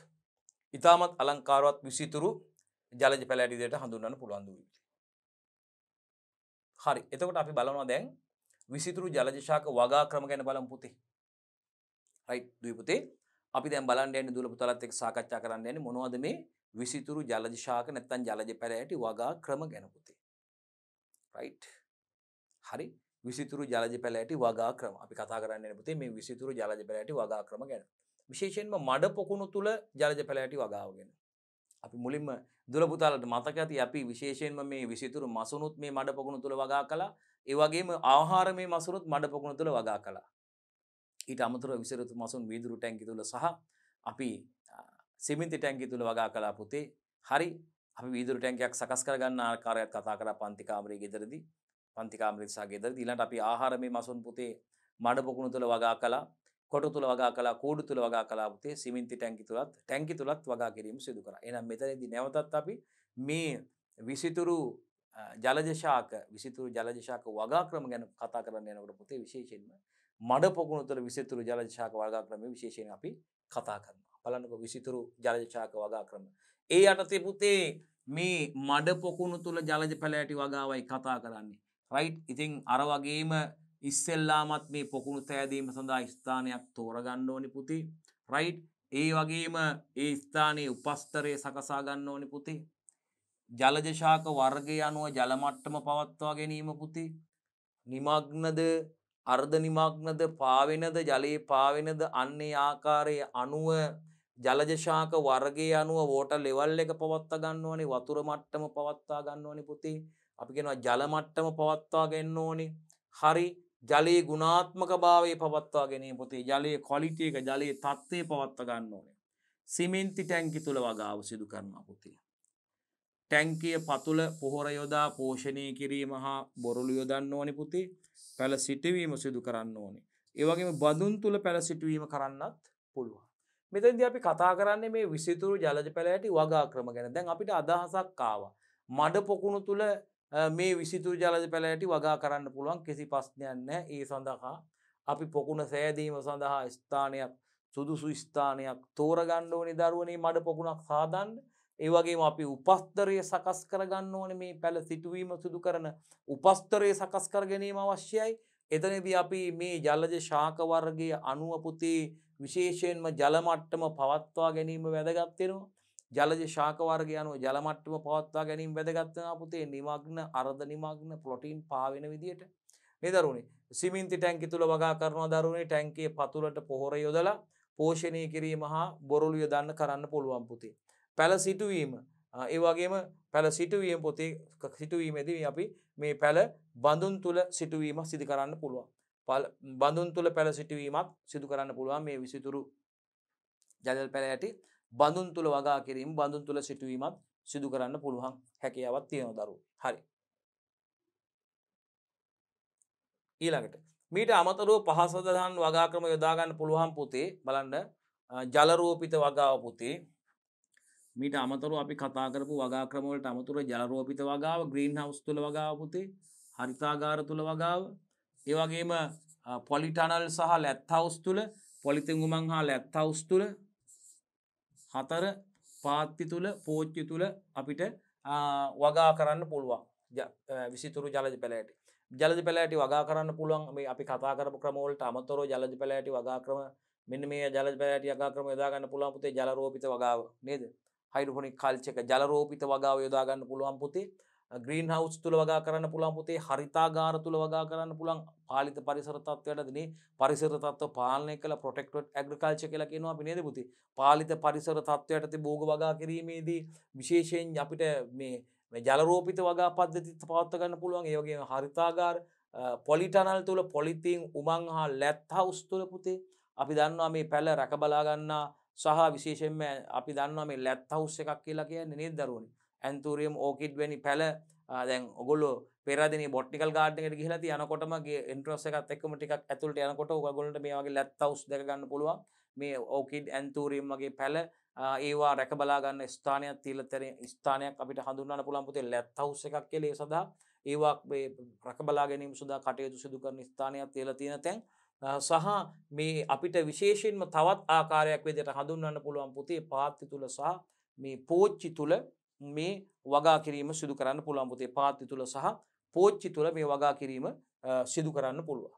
ඉතාමත් අලංකාරවත් විසිතුරු ජලජ පැලෑටි දෙයට හඳුන්වන්න පුළුවන් දුවිලි හරි එතකොට අපි බලනවා දැන් විසිතුරු ජලජශාක වගා ක්‍රම ගැන බලමු පුතේ රයිට් දුයි පුතේ අපි දැන් බලන්න යන්නේ දුවල පුතාලත් එක්ක සාකච්ඡා කරන්න යන්නේ මොනවද මේ විසිතුරු ජලජ ශාක නැත්තම් ජලජ පැලෑටි වගා ක්‍රම ගැන පුතේ. රයිට්. හරි. විසිතුරු ජලජ පැලෑටි වගා ක්‍රම. අපි කතා කරන්නේ පුතේ මේ විසිතුරු ජලජ පැලෑටි වගා ක්‍රම ගැන. විශේෂයෙන්ම මඩ පොකුණු තුල ජලජ පැලෑටි වගාව ගැන. අපි මුලින්ම දුලපුතාලට මතක ඇති අපි විශේෂයෙන්ම මේ විසිතුරු මසුනුත් මේ මඩ පොකුණු තුල වගා කළා. ඒ වගේම ආහාර මේ මසුනුත් මඩ පොකුණු තුල වගා කළා. ඊට අමතරව විසිරුතු මසුන් වීදුරු ටැංකි තුල සහ අපි සිමින්ති ටැංකි තුළ වගා කලා පුතේ හරි අපි වීදුර ටැංකයක් සකස් කරගන්න ආකාරයක් කතා කරා පන්තිකාමරී ගෙදරදී පන්තිකාමරී සහ ගෙදරදී ඊළඟට අපි ආහාර මේ මසුන් පුතේ මඩ පොකුණු තුළ වගා කලා කොට තුළ වගා කලා කෝඩු තුළ වගා කලා පුතේ සිමින්ති ටැංකි තුළත් ටැංකි තුළත් වගා කිරීම සිදු කරා. එහෙනම් මෙතනදී නැවතත් අපි මේ විසිතුරු ජලජශාක විසිතුරු ජලජශාක වගා ක්‍රම ගැන කතා කරන්න යනකොට පුතේ විශේෂයෙන්ම මඩ පොකුණු තුළ විසිතුරු ජලජශාක වගා ක්‍රම විශේෂයෙන් අපි කතා කරනවා. බලන්නක විසිතුරු ජලජචාක වගා ක්‍රම. ඒ අටතේ පුතේ මේ මඩ පොකුණු තුළ ජලජ පැලෑටි වගාවයි කතා කරන්නේ. රයිට් ඉතිං අර වගේම ඉස්සෙල්ලාමත් මේ පොකුණු තෑදීම සඳහා ස්ථානයක් තෝරගන්න ඕනි පුති. රයිට් ඒ වගේම ඒ ස්ථානයේ උපස්තරය සකසා ගන්න ඕනි පුති. ජලජශාක වර්ගය අනුව ජලමට්ටම පවත්වා ගැනීම පුති. නිමග්නද අර්ධ නිමග්නද පාවෙනද ජලයේ පාවෙනද අන්නේ ආකාරය අනුව ජලජශාක වර්ගය අනුව වෝට ලෙවල් එක පවත්තා ගන්න ඕනි වතුර මට්ටම පවත්තා ගන්න ඕනි පුති අපි කෙනවා ජලමට්ටම පවත්වා ගන්න ඕනි හරි ජලයේ ගුණාත්මක භාවය පවත්වා ගැනීම පොතේ ජලයේ කොලිටියක ජලයේ තත්ත්වය පවත්ව ගන්න ඕනේ. සිමෙන්ති ටැංකි තුළ වගාව සිදු කරනවා පුතේ. ටැංකිය පතුල පොහොර යොදා පෝෂණය කිරීම හා බොරළු යොදන්න ඕනි පුතේ. පැල සිටවීම සිදු කරන්න ඕනේ. ඒ වගේම බඳුන් තුල පැල සිටවීම කරන්නත් පුළුවන්. මෙතන්ද අපි කතා කරන්නේ මේ විසිතුරු ජලජ පැලෑටි වගා ක්‍රම ගැන දැන් අපිට අදහසක් කාවා. මඩ පොකුණු තුළ මේ විසිතුරු ජලජ පැලෑටි වගා කරන්න පුළුවන් කිසි පස්්නයන්න ඒ සඳහා අපි පොකුණ සෑදීම සඳහා ස්ථානයක් සුදුසු ස්ථානයක් තෝරගන්න ඕනි දරුවනේ මඩ පොකුණක් සාදන්න ඒවගේම අපි උපස්තරය සකස් කරගන්න ඕන මේ පැළ සිටුවීම සිදු කරන උපස්තරය සකස් කර ගැනීම අවශ්‍යයි එතනද අපි මේ ජලජ ශාකවර්ගේ අනුවපුතේ විශේෂයෙන්ම ජලමට්ටම පවත්වා ගැනීම වැදගත්වෙනවා. ජලජ ශාකවර්ග යනුව ජලමට්ටම පවත්වා ගැනීම වැදගත්වනා පුතේ නිමග්න අර්ධ නිමග්න පොටීන් පාවෙන විදියට. නිදරුණේ සිමින්ති ටැන්කි තුළ වගා කරනවා දරුණේ ටැන්කේ පතුලට පොහොර යොදලා පෝෂණය කිරීම හා බොරලුය දන්න කරන්න පුළුවන් පුතේ. පැල සිටුවීම ඒ වගේම පැළ සිටුවීම පොතේ සිටුවීමදී අපි මේ පැළ බඳුන් තුළ සිටුවීම සිදි කරන්න පුළුවන්. බඳුන් තුළ පැළ සිටුවීමක් සිදු කරන්න පුළුවන් මේ විසිතුරු ජදල් පැළ ඇටි බඳුන් තුළ වගා කිරීම බඳුන් තුළ සිටුවීමත් සිදු කරන්න පුළුවන් හැකියාවත් තියෙන දරු හරි ඊළඟට මීට අමතරුව පහසදහන් වගාක්‍රම යොදාගන්න පුළුවන් පුතේ බලන්න ජලරෝපිත වගාව පුතේ මීට අමතරු අපි කතා කරපු වගාක්‍රමවලට අමතුර ජලරෝපිත වගාව ග්‍රීන් හවස් තුළ වගාව පුතේ හරිතාගාර තුළ වගාව ඒවගේම පොලිටනල් සහ ලැත්හවස් තුළ පොලිතිංගුමං හා ලැත්හවස් තුළ හතර පාත්ති තුළ පෝච්චි තුළ අපිට වගා කරන්න පුළුවන් විසිතුරු ජලජ පැලෑට ජලජ පැලෑටි වගා කරන්න පුළුවන් මේ අපි කතා කරපු ක්‍රමෝලට අමතොර ජලජ පැලෑටි වගා ක්‍රම මෙන්න මේ ජල පැලෑටි වගා ක්‍රම යදාගන්න පුළුවන් පුතේ ජලරෝපිත වගාව නේද හයිඩුපොනික් කල්චක ජලරෝපිත වගාව යොදාගන්න පුළුවන් පුතේ ග්‍රීන් හවස් තුළ වගා කරන්න පුළන් පුතේ හරිතාගාර තුළ වගා කරන්න පුළන් පාලිත පරිසරතත්වයටදන පරිසරතත්ව පාලනය කළ පොටෙක්ටොට් ඇග්‍රකාල්ච කියලා කියෙනවා පිනේද පුති පාලිත පරිසර තත්ත්වයට ඇති භෝග වගා කිරීමේදී විශේෂයෙන් අපිට මේ ජලරෝපිත වගා පද්ධතිත් පවත්වගන්න පුළුවන් ඒගේ හරිතාගාර පොලිටනල් තුළ පොලිතින් උමං හා ලැත් හවස් තුළ පුතේ අපි දන්නවා මේ පැල රැකබලාගන්නා සහ විශේෂෙන්ම අපි දන්නවා මේ ලැත් හවස් එකක් කියලා කිය නෙත් දරුවනේ ඇන්තුරියම් ඕකිඩ් වැනි පැල දැන් ඔගොල්ලො පෙරදන බොට්ිකල් ගාඩනට ගිලති යනකොටමගේ ඉන්ට්‍රස එකත් එක්ම ටික් ඇතුලට යනකොට ගොලට මේගේ ලැත්තවස් දෙකගන්න පුළුවන් මේ ඕකිඩ් ඇන්තුරීම්මගේ පැල ඒවා රැක බලාගන්න ස්ථානයක් තිීලතර ස්ථානයක් අපිට හඳුන්න පුළන්පුතේ ලැත්තවස් එකක් කෙලේ සඳහා ඒවාක් රක බලාගැනීම සුදා කටයුතු සිදුකරන ස්ථානයක් තියල තියෙන තැන් සහ මේ අපිට විශේෂෙන්ම තවත් ආකාරයක් වෙදට හඳුන්න්න පුළුවන් පුතේ පාත්ති තුළ සහ මේ පෝච්චි තුළ මේ වගා කිරීම සිදු කරන්න පුළුවන් පුතේ පාත්ති තුළ සහ පෝච්චි තුළ මේ වගා කිරීම සිදු කරන්න පුළුවන්.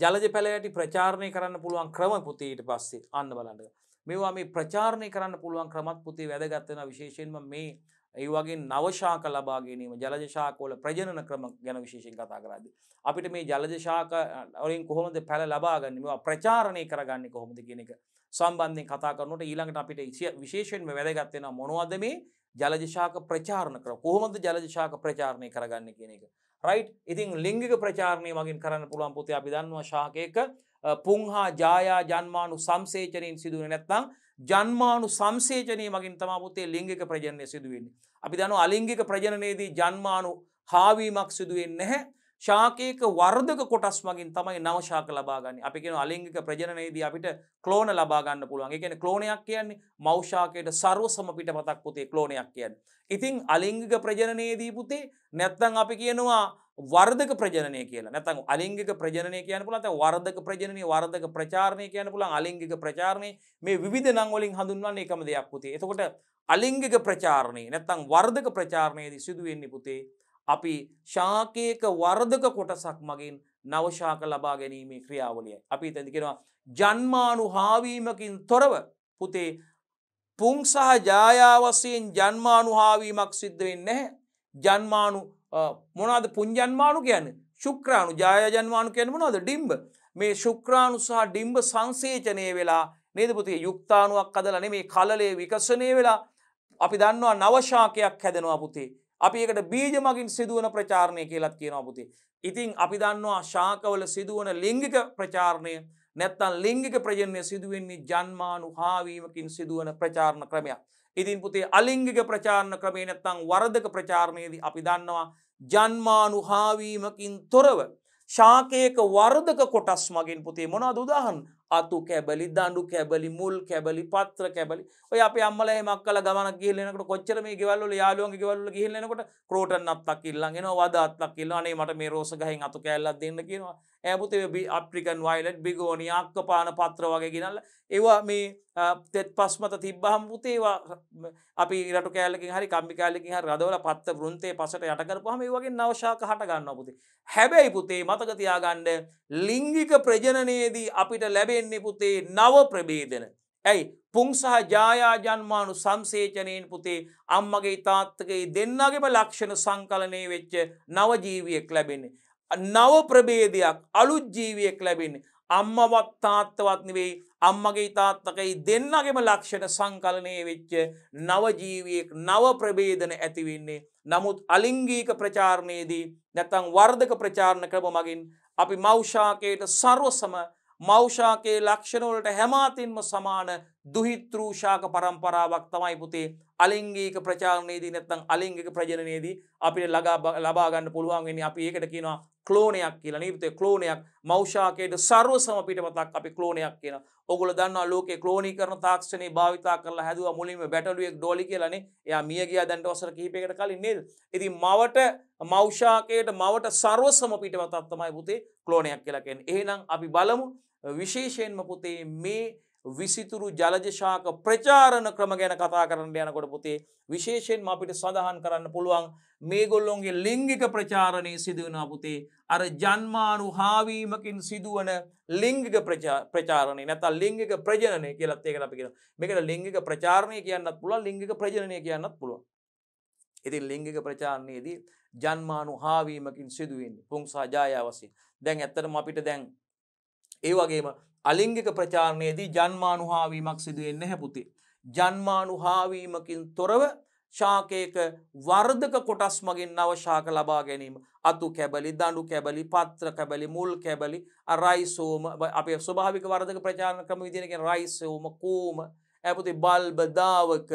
ජලජ පැලයට ප්‍රචාරණය කරන්න පුළුවන් ක්‍රම පුතේට පස්සේ අන්න බලන්න. මේවා මේ ප්‍රචාරණය කරන්න පුළුවන් ක්‍රමත් පුතේ වැදගත්වෙන විශේෂයෙන්ම මේ ඒ වගේ නවශාක ලබා ගැනීම ජලජ ශාකවල ප්‍රජනන ක්‍රම ගැන විශේෂයෙන් කතා කරද්දී අපිට මේ ජලජ ශාක වලින් කොහොමද පැල ලබා ගන්නේ මේවා ප්‍රචාරණය කරගන්නේ කොහොමද කියන එක සම්බන්ධයෙන් කතා කරනකොට ඊළඟට අපිට විශේෂයෙන්ම වැදගත් වෙනවා මොනවද මේ ජලජ ශාක ප්‍රචාරණ ක්‍රම කොහොමද ජලජ ශාක ප්‍රචාරණය කරගන්නේ කියන එක රයිට් ඉතින් ලිංගික ප්‍රචාරණය මගින් කරන්න පුළුවන් පුතේ අපි දන්නවා ශාකයක පුංහා ජායා ජන්මානු සංසේචනයෙන් සිදුවන නැත්නම් ජන්මානු සංසේජනය මගින් තමා පුතේ ලිංගික ප්‍රජනය සිදුවන්නේ. අපි දනු අලිංගික ප්‍රජනයේදී ජන්මානු හාවීමක් සිදුවෙන් නැහැ ශාකයක වර්ධක කොටස් මගින් තමයි නවශාක ලබාගන්න අපි කියෙන අලිංගික ප්‍රජනයේදී අපිට කලෝන ලබාගන්න පුළුවන් එකෙන කලෝනයක් කියන්නේ මෞෂාකයට සර්ව සම පිට පතක් පුතේ කලෝනයක් කියන්න. ඉතිං අලිංගික ප්‍රජනයේදී පුතේ නැත්තං අපි කියනවා වර්ධක ප්‍රජනය කියලා නැතන් අලිංගික ප්‍රජනය කියන පුළත වර්ධක ප්‍රජනය වර්ධක ප්‍රචාරණය කියන පුළන් අලිංගික ප්‍රචාරණය මේ විධ නංවලින් හඳුන්වන්න එකම දෙයක් පුතේ එතකොට අලිංගික ප්‍රචාරණය නැත්තං වර්ධක ප්‍රචාරණයේදී සිදුවෙන්නේ පුතේ අපි ශාකයක වර්ධක කොටසක් මගින් නවශාක ලබා ගැනීමේ ක්‍රියාවලිය අපි තැතිකෙනවා ජන්මානු හාවීමකින් තොරව පුතේ පුං සහ ජායාවසයෙන් ජන්මානු හාවීමක් සිද්ධවෙන්න නැහැ ජන්මානු මොනාද පුංජන්මානු කියන්න ශුක්‍රාණු ජයජන්මානු කියන මොනොද ඩිම්බ මේ ශුක්‍රාණු සහ ඩිම්බ සංසේචනය වෙලා නේදපුතිේ යුක්තානුවක් කදලන මේ කලලේ විකසනය වෙලා අපි දන්නවා නවශාකයක් හැදෙනවා පුතේ අපි එකට බීජ මගින් සිදුවන ප්‍රචාරණය කියලත් කියනවා පුතේ ඉතින් අපි දන්නවා ශාකවල සිදුවන ලිංගික ප්‍රචාරණය නැත්තන් ලිංගික ප්‍රජනය සිදුවෙන්නේ ජන්මානු හාවීමකින් සිදුවන ප්‍රචාරණ ක්‍රමයක් ඉතින් පුතේ අලිංගික ප්‍රචාරණ ක්‍රමේ නැත්තං වරදක ප්‍රචාරණයේදී අපි දන්නවා ජන්මානුහාවීමකින් තොරව ශාකයක වර්ධක කොටස් මගින් පුතේ මොනා දුදාහන් අතු කැබලි දඩු කැබලි මුල් කැබලි පත්‍ර කැබලි ඔය අප අම්මල මක් කල ගමන කියලෙනකට කොච්චර මේ ගෙවල්ල යාලුවන්ගේ ගෙවල්ල ගහිලෙනකොට කරෝටන් අත්තක් ඉල්ලන් එෙන වදත්ලක් කිල්ලානේ මට මේ රෝස ගහින් අතු කැල්ලක් දෙන්න කියනවා ඇපුති අප්‍රිකන් වයිලට් බිගෝනි අක්කපාන පත්‍ර වගේ ගෙනල්ල ඒවා මේ තෙත් පස්මත තිබ්බහම් පුතේවා අපි රට කෑලකින් හරි කම්ිකාලකින් රදවල පත්ත බෘන්තේ පසට යටකරපුහම වගේ නවශාක හට ගන්න පුති හැබැයි පුතේ මතකතියාගණ්ඩ ලිංගික ප්‍රජනනයේදී අපිට ලැබෙන්නේ පුතේ නව ප්‍රබේදන ඇයි පුං සහ ජායාජන්මානු සංසේචනයෙන් පුතේ අම්මගේ තාත්තකගේ දෙන්නගේම ලක්ෂණ සංකලනය වෙච්ච නවජීවියෙක් ලැබෙන්නේ. නව ප්‍රබේදයක් අලුත් ජීවියෙක් ලැබෙන්නේ අම්මවත් තාත්තවත් නෙවෙයි අම්මගේ තාත්තකයි දෙන්නගෙම ලක්ෂණ සංකලනය වෙච්ච නවජීවියෙක් නව ප්‍රබේදන ඇතිවෙන්නේ. නමුත් අලිංගීක ප්‍රචාරණයේදී නැතං වර්ධක ප්‍රචාරණ ක්‍රම මගින් අපි මෞෂාකයට සර්වසම මෞෂාකයේ ලක්ෂණවලට හැමාතින්ම සමාන දුහිත්‍රූෂාක පරම්පරාවක් තමයි පුතේ අලිංගීක ප්‍රචාරණයේදී නැත්තං අලිංගික ප්‍රජනයේදී අපිට ලගා ලබාගන්න පුළුවන්ගෙන අපි ඒකට කියනවා කලෝනයක් කියලා නීපතේ කලෝනයක් මෞෂාකයට සර්ව සමපිටමතක් අපි කලෝනයක් කියන ඔගොල දන්නවා ලෝක කලෝනී කරන තාක්ෂණය භාවිතා කරලා හැදුව මුලින්ම බැටලුවෙක් ඩොලි කියලනේ එයා මිය ගියා දැන්ට වසර කිහිපයකට කලින් නේද ඉතින් මවට මෞෂාකයට මවට සර්ව සමපිටමතක් තමයි පුතේ කලෝනයක් කියලා කියන්නේ එහෙනම් අපි බලමු විශේෂයෙන්ම පුතේ මේ විසිතුරු ජලජශාක ප්‍රචාරණ ක්‍රම ගැන කතා කරන්න යනකොට පුතේ විශේෂයෙන් අපිට සඳහන් කරන්න පුළුවන් මේගොල්ලොන්ගේ ලිංගික ප්‍රචාරණය සිදුවන පුතේ අර ජන්මානු හාවීමකින් සිදුවන ලිංගික ප්‍රචාරණය නැත ලිංගික ප්‍රජනය කියලත් ඒක අපි කියෙන මේකට ලිංගික ප්‍රචාරණය කියන්නත් පුළුව ලිංගික ප්‍රජනය කියන්නත් පුළුව ඉතින් ලිංගික ප්‍රචාරණයේදී ජන්මානු හාවීමකින් සිදුවෙන් පුංසා ජායාවසින් දැන් ඇත්තටම අපිට දැන් ඒ වගේම අලිංගික ප්‍රචාරණයේදී ජන්මානුහාවීමක් සිදුවෙන්න හැපුතේ. ජන්මානුහාවීමකින් තොරව ශාකයක වර්ධක කොටස් මගින් නවශාක ලබා ගැනීම අතු කැබලි දඩු කැබලි පත්‍ර කැබලි මුල් කැබලි රයිසෝම අප ස්වභාවික වර්ධක ප්‍රචාණ ක්‍රම විදිනක රයිසෝම කෝම ඇපති බල්බදාවක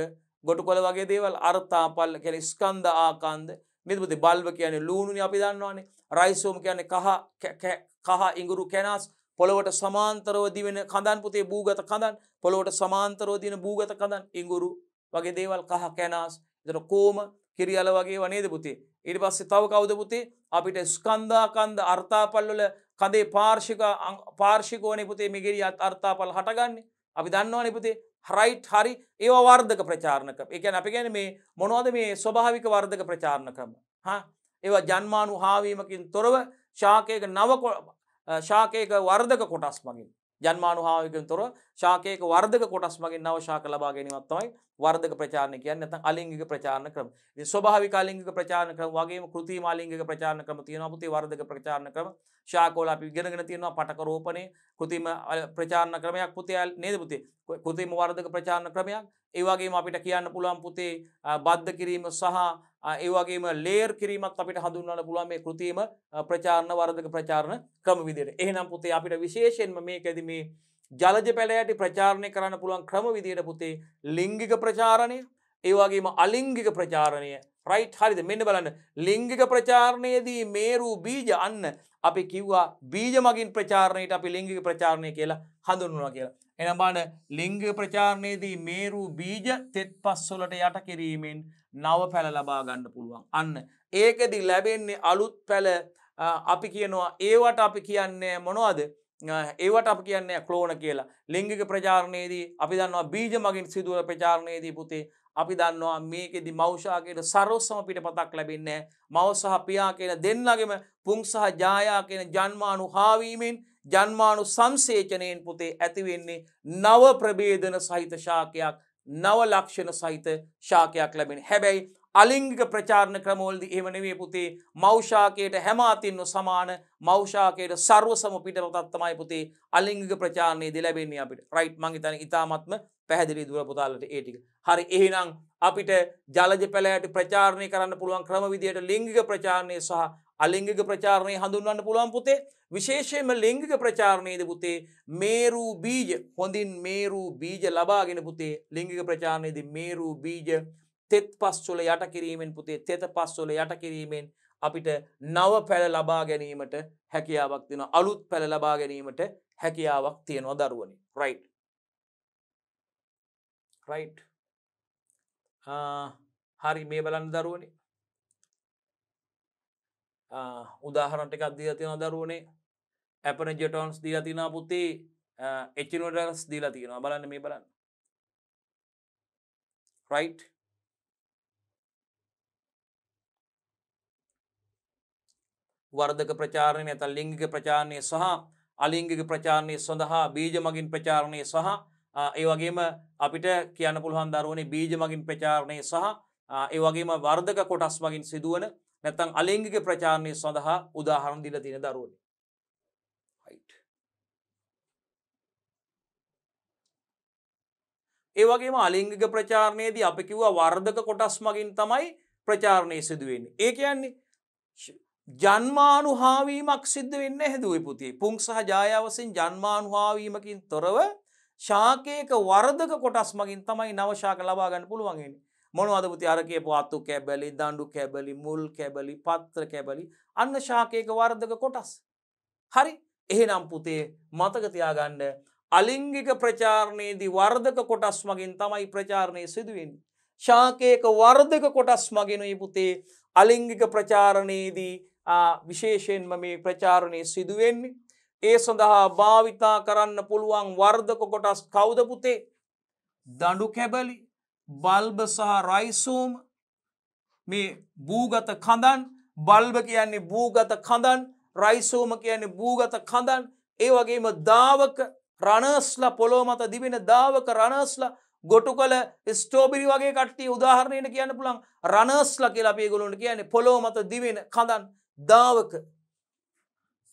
ගොටු කොළ වගේ දේවල් අර්තා පල්ල කැන ස්කන්ද ආකාන්ද මෙදපති බල්ව කියන ලූුණනි අපි දන්නවානේ රයිසෝම කියන්නේ කහ ඉඟුරු කැනස් පොළොවට සමාන්තරෝ දිවෙන කඳන් පුතේ භූගත කඳන් පොළොවට සමාන්තරෝ දින භූගත කඳන් ඉංගුරු වගේ දේවල් කහ කැනස් එතන කෝම කිරියල වගේ වනේද පුතේ ඊට පස්සේ තව කවුද පුතේ අපිට ස්කන්ධා කන්ද අර්ථාපල්වල කඳේ පාර්ශික පාර්ශිකෝනේ පුතේ මේ ගෙඩියත් අර්ථාපල් හටගන්නේ අපි දන්නවනේ පුතේ රයිට් හරි ඒව වර්ධක ප්‍රචාරණක ඒ කියන්නේ අපි කියන්නේ මේ මොනවද මේ ස්වභාවික වර්ධක ප්‍රචාරණ ක්‍රම හා ඒවා ජන්මානු හාවීමකින් තොරව ශාකයක නව ශාකයක වර්ධක කොටස් මගින් ජන්මානුහාාවකෙන් තොර ශාකයක වර්ධක කොටස් මගින් නව ශාක ලබා ගැනීමත්තමයි වර්ධක ප්‍රචාණ කියන්න ඇත අලිංගික ප්‍රචාණ ක්‍රම ස්වභාවි කාලිංගික ප්‍රචාණ ක්‍රම වගේ කෘති මාලිංගික ප්‍රචාණ ක්‍රම තියෙන පුති වර්ධක ප්‍රචාණ ක්‍රම ශාකෝල අපි ගෙනගෙන තියෙනවා පටකරෝපනය කෘතිම ප්‍රචාණ ක්‍රමයක් පුතියල් නේද පුති කෘතිම වර්ධක ප්‍රචාණ ක්‍රමයක් ඒවගේම අපිට කියන්න පුළුවන් පුතේ බද්ධ කිරීම සහ ඒවගේම ලේර් කිරීමත් අපිට හඳුන්වන්න පුළුවන් මේ කෘතිම ප්‍රචාරණ වර්ධක ප්‍රචාරණ ක්‍රම විදියට. එහෙනම් පුතේ අපිට විශේෂයෙන්ම මේකදී මේ ජලජ පැලයට ප්‍රචාරණය කරන්න පුළුවන් ක්‍රම විදියට පුතේ ලිංගික ප්‍රචාරණය ඒවගේම අලිංගික ප්‍රචාරණය රයිට් හරිද මෙන්න බලන්න ලිංගික ප්‍රචාරණයේදී මේරූ බීජ අන්න අපි කිව්වා බීජ මගින් ප්‍රචාරණයට අපි ලිංගික ප්‍රචාරණය කියලා හඳුන්වනවා කියලා. එනබාට ලිංග ප්‍රචාරණයේදී මේරු බීජ තෙත් පස්වලට යට කිරීමෙන් නව පැල ලබා ගණ්ඩ පුළුවන්. අන්න ඒකෙදි ලැබෙන්නේ අලුත් පැල අපි කියනවා ඒවට අපි කියන්නේ මොනවද ඒවට අප කියන්නේ කලෝන කියලා ලිංගික ප්‍රචාරණයේදී අපි දන්නවා බීජ මගින් සිදුවල ප්‍රචාරණයේදී පුතේ අපි දන්නවා මේකෙදි මෞෂාකයට සරෝස්සම පිට පතක් ලැබෙන්නේ මවසහ පියා කියන දෙන්නගෙම පුංසහ ජායා කියන ජන්මානු හාවීමෙන් ජන්මානු සංසේචනයෙන් පුතේ ඇතිවෙන්නේ නව ප්‍රබේදන සහිත ශාකයක් නව ලක්ෂණ සහිත ශාකයක් ලැබෙන හැබැයි අලිංගික ප්‍රචාරණ ක්‍රමෝල්ද එමනවේ පුතේ මෞෂාකයට හැමාතින්ව සමාන මෞෂාකයට සර්ව සම පිටපතත්තමයි පුතේ අලිංගික ප්‍රචාණය දෙලැබෙන්නේ අපිට රයිට් මංගිතන ඉතාමත්ම පැහැදිලි දුර පුතාලට ඒටික. හරි එහෙනම් අපිට ජලජ පැලෑට ප්‍රචාරණය කරන්න පුළුවන් ක්‍රම විදියට ලිංගික ප්‍රචාණය සහ අලිංගික ප්‍රචාරණය හඳුන්වන්න පුළුවන් පුතේ විශේෂයෙන්ම ලිංගික ප්‍රචාරණයේද පුතේ මේරූ බීජ හොඳින් මේරූ බීජ ලබාගෙන පුතේ ලිංගික ප්‍රචාරණයේදී මේරූ බීජ තෙත් පස්වල යට කිරීමෙන් පුතේ තෙත පස්වල යට කිරීමෙන් අපිට නව පැළ ලබා ගැනීමට හැකියාවක් තියෙන අලුත් පැළ ලබා ගැනීමට හැකියාවක් තියෙනවා දරුවනි රයි් රයි් හරි මේ බලන්න දරුවනි උදාහරණට එකක් දී තියෙන දරුවනේ ඇපන ජෙටෝන්ස් දී තිනා පුතේ එච්චිනෝටස් දීලා තියෙනවා බලන්න මේ බලන්න රයි් වර්ධක ප්‍රචාරණය ඇත ලිංගික ප්‍රචාරණය සහ අලිංගික ප්‍රචාරණය සඳහා බීජ මගින් ප්‍රචාරණය සහ ඒ වගේම අපිට කියන්න පුළුවන් දරුවනේ බීජ මගින් ප්‍රචාරණය සහ ඒ වගේම වර්ධක කොටස් මගින් සිදුවන නැත්තං අලිංගික ප්‍රචාරණය සඳහා උදාහරණ දිල තියෙන දරුවන ඒවගේම අලිංගික ප්‍රචාරණයේදී අපි කිව්වා වර්ධක කොටස් මගින් තමයි ප්‍රචාරණය සිදුවෙන් ඒ කියන්නේ ජන්මානු හාවීමක් සිද්ධ වෙන්න හැදුවයි පුති පුං සහ ජායාවසින් ජන්මානු හාවීමකින් තොරව ශාකයක වර්ධක කොටස් මගින් තමයි නවශාක ලබාගන්න පුළුවන්ගෙන මොනවදපුති අරකේ පාත්තු කැබැලි දණ්ඩු කැබලි මුල් කැබලි පත්‍ර කැබලි අන්න ශාකයක වර්ධක කොටස්. හරි එහෙනම් පුතේ මතකතියාගණ්ඩ අලිංගික ප්‍රචාරණයේදී වර්ධක කොටස් මගින් තමයි ප්‍රචාරණය සිදුවෙන්. ශාකයක වර්ධක කොටස් මගෙනුයි පුතේ අලිංගික ප්‍රචාරණයේදී විශේෂයෙන්ම මේ ප්‍රචාරණය සිදුවෙන්නේ. ඒ සඳහා භාවිතා කරන්න පුළුවන් වර්ධක කොටස් කෞදපුතේ දඩු කැබලි බල්බ සහ රයිසෝම් මේ භූගත කඳන් බල්බ කියන්නේ භූගත කඳන් රයිසෝම කියන්නේ භූගත කඳන් ඒ වගේම දාවක රණස්ල පොලෝ මත දිවෙන දාවක රණස්ල ගොටු කල ස්ටෝබිරි වගේ කට්ටිය උදාහරණයට කියන්න පුළන් රණස්ල කියලා අපේගොලුන්ට කියන්නේ පොලෝ මත දිවෙන කඳන් දාවක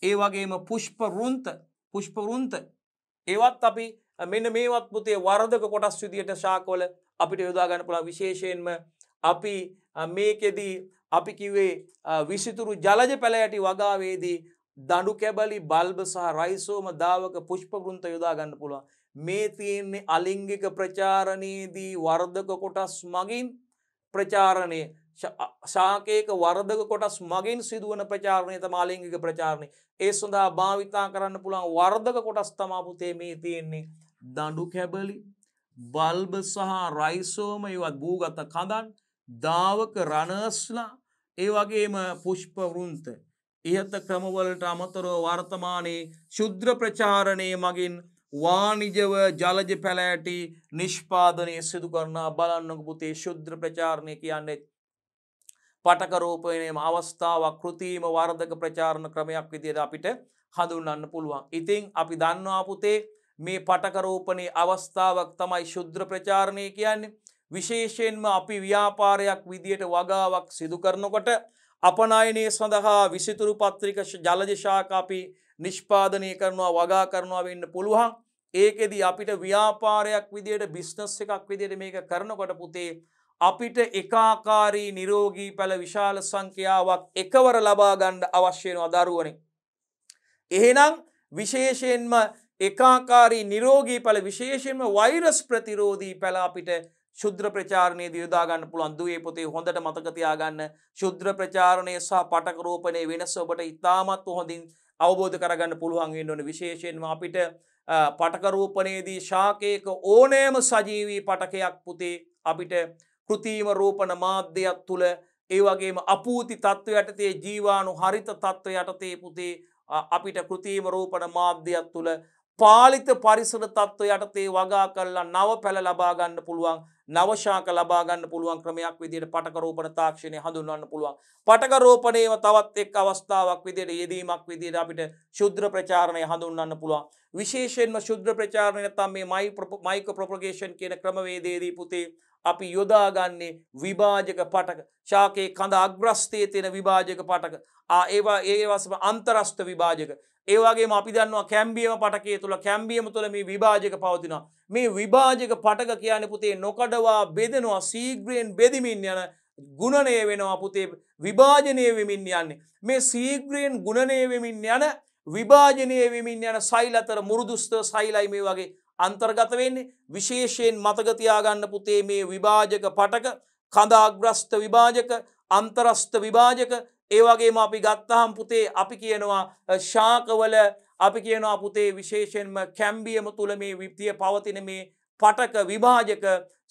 ඒ වගේම පුෂ්පරුන්ත පුෂ්පරුන්ත ඒවත් අපි මෙන්න මේවත් පුතේ වර්ධක කොටස් විදියට ශාකවල අපිට යොදාගන්න පුළා විශේෂයෙන්ම අපි මේකෙදී අපි කිවේ විසිතුරු ජලජ පැළෑටි වගාවේදී දඩු කැබලි බල්බ සහ රයිසෝම දාවක පුෂ්පගෘන්ත යොදාගන්න පුළුවන් මේ තියෙන්නේ අලිංගික ප්‍රචාරණයේදී වර්ධක කොටස් මගින් ප්‍රචාරණය ශාකයක වර්ධක කොටස් මගින් සිදුවන ප්‍රචාරණය තම අලිංගික ප්‍රචාරණය ඒ සඳහා භාවිතා කරන්න පුළුවන් වර්ධක කොටස් තමාපුතේ මේ තියෙන්නේ දඩු කැබලි බල්බ සහ රයිසෝම ඒවත් භූගත කඳන් දාවක රණස්ලා ඒ වගේම පුෂ්පවෘන්ත ඉහත ක්‍රමවලට අමතරෝ වර්තමානයේ ශුද්‍ර ප්‍රචාරණය මගින් වානිජව ජලජ පැලෑටි නිෂ්පාදනය සිදු කරනා බලන්නක පුතේ ශුද්‍ර ප්‍රචාරණය කියන්නේ පටකරෝපයනයම අවස්ථාවක් කෘතිීම වර්ධක ප්‍රචාරණ ක්‍රමයක් විදියට අපිට හඳුන්නන්න පුළුවන්. ඉතිං අපි දන්නවා පුතේ මේ පටකරෝපනේ අවස්ථාවක් තමයි ශුද්‍ර ප්‍රචාරණය කියන්නේ. විශේෂයෙන්ම අපි ව්‍යාපාරයක් විදියට වගාවක් සිදු කරනකොට අපනයනය සඳහා විසිතුරු පත්‍රික ජලජශාකාපි නිෂ්පාදනය කරනවා වගා කරනවා වෙන්න පුළුවන්. ඒකෙදී අපිට ව්‍යාපාරයක් විදියට බිස්නස් එකක් විදියට මේක කරනකොට පුතේ අපිට එකාකාරී නිරෝගී පැළ විශාල සංඛ්‍යාවක් එකවර ලබාගණ්ඩ අවශ්‍යයෙනවා දරුවනින්. එහෙනම් විශේෂයෙන්ම ඒකාකාරී නිරෝගී පල විශේෂයෙන්ම වෛරස් ප්‍රතිරෝධී පැලාපිට ශුද්‍ර ප්‍රචාරණයේදී යොදාගන්න පුළුවන් දුවේ පොතේ හොඳට මතක තියාගන්න ශුද්‍ර ප්‍රචාරණය සහ පටක රෝපණයේ වෙනස ඔබට ඉතාමත් හොඳින් අවබෝධ කරගන්න පුළුවන් වෙන්න ඕනේ විශේෂයෙන්ම අපිට පටක රෝපණයේදී ශාකයක ඕනෑම සජීවී පටකයක් පුතේ අපිට කෘතිම රෝපණ මාධ්‍යයක් තුල ඒ වගේම අපූති තත්ත්ව යටතේ ජීවාණු හරිත තත්ත්ව යටතේ පුතේ අපිට කෘතිම රෝපණ මාධ්‍යයක් තුල පාලිත පරිසර තත්ත්ව යටතේ වගා කරලා නව පැළ ලබා ගන්න පුළුවන් නවශාක ලබා ගන්න පුළුවන් ක්‍රමයක් විදිහට පටකරෝපණ තාක්ෂණය හඳුන්වන්න පුළුවන්. පටකරෝපණයම තවත් එක් අවස්ථාවක් විදිහට යෙදීමක් විදිහට අපිට ශුද්‍ර ප්‍රචාරණය හඳුන්වන්න පුළුවන්. විශේෂයෙන්ම ශුද්‍ර ප්‍රචාරණය නැත්නම් මේ මයික්‍රෝ ප්‍රොපගේෂන් කියන ක්‍රමවේදයේදී පුතේ අපි යොදාගන්නේ විභාජක පටක ශාකයේ කඳ අග්‍රස්ථයේ තියෙන විභාජක පටක ආ ඒවා ඒවස්ම අන්තරස්ත විභාජක ඒවාගේ අපි දන්නවා කැම්බියම පටකය තුළ කැම්බියම තුළ මේ විභාජක පවතිනවා. මේ විභාජක පටක කියන පුතේ නොකඩවා බෙදෙනවා සීග්‍රයෙන් බෙදිමින් යන ගුණනය වෙනවා පුතේ විභාජනය වෙමින් යන්නේ. මේ සීග්‍රයෙන් ගුණනය වෙමින් යන විභාජනය වෙමින් යන සයිල් අතර මුරුදුස්ත සයිලයි මේ වගේ අන්තර්ගත වෙන්නේ විශේෂයෙන් මතගතියාගන්න පුතේ මේ විභාජක පටක කඳාග්‍රස්ත විභාජක අන්තරස්ත විභාජක ඒවගේම අපි ගත්තහම් පුතේ අපි කියනවා ශාකවල අපි කියනවා පුතේ විශේෂෙන්ම කැම්බියම තුළ මේ විප්තිය පවතින මේ පටක විභාජක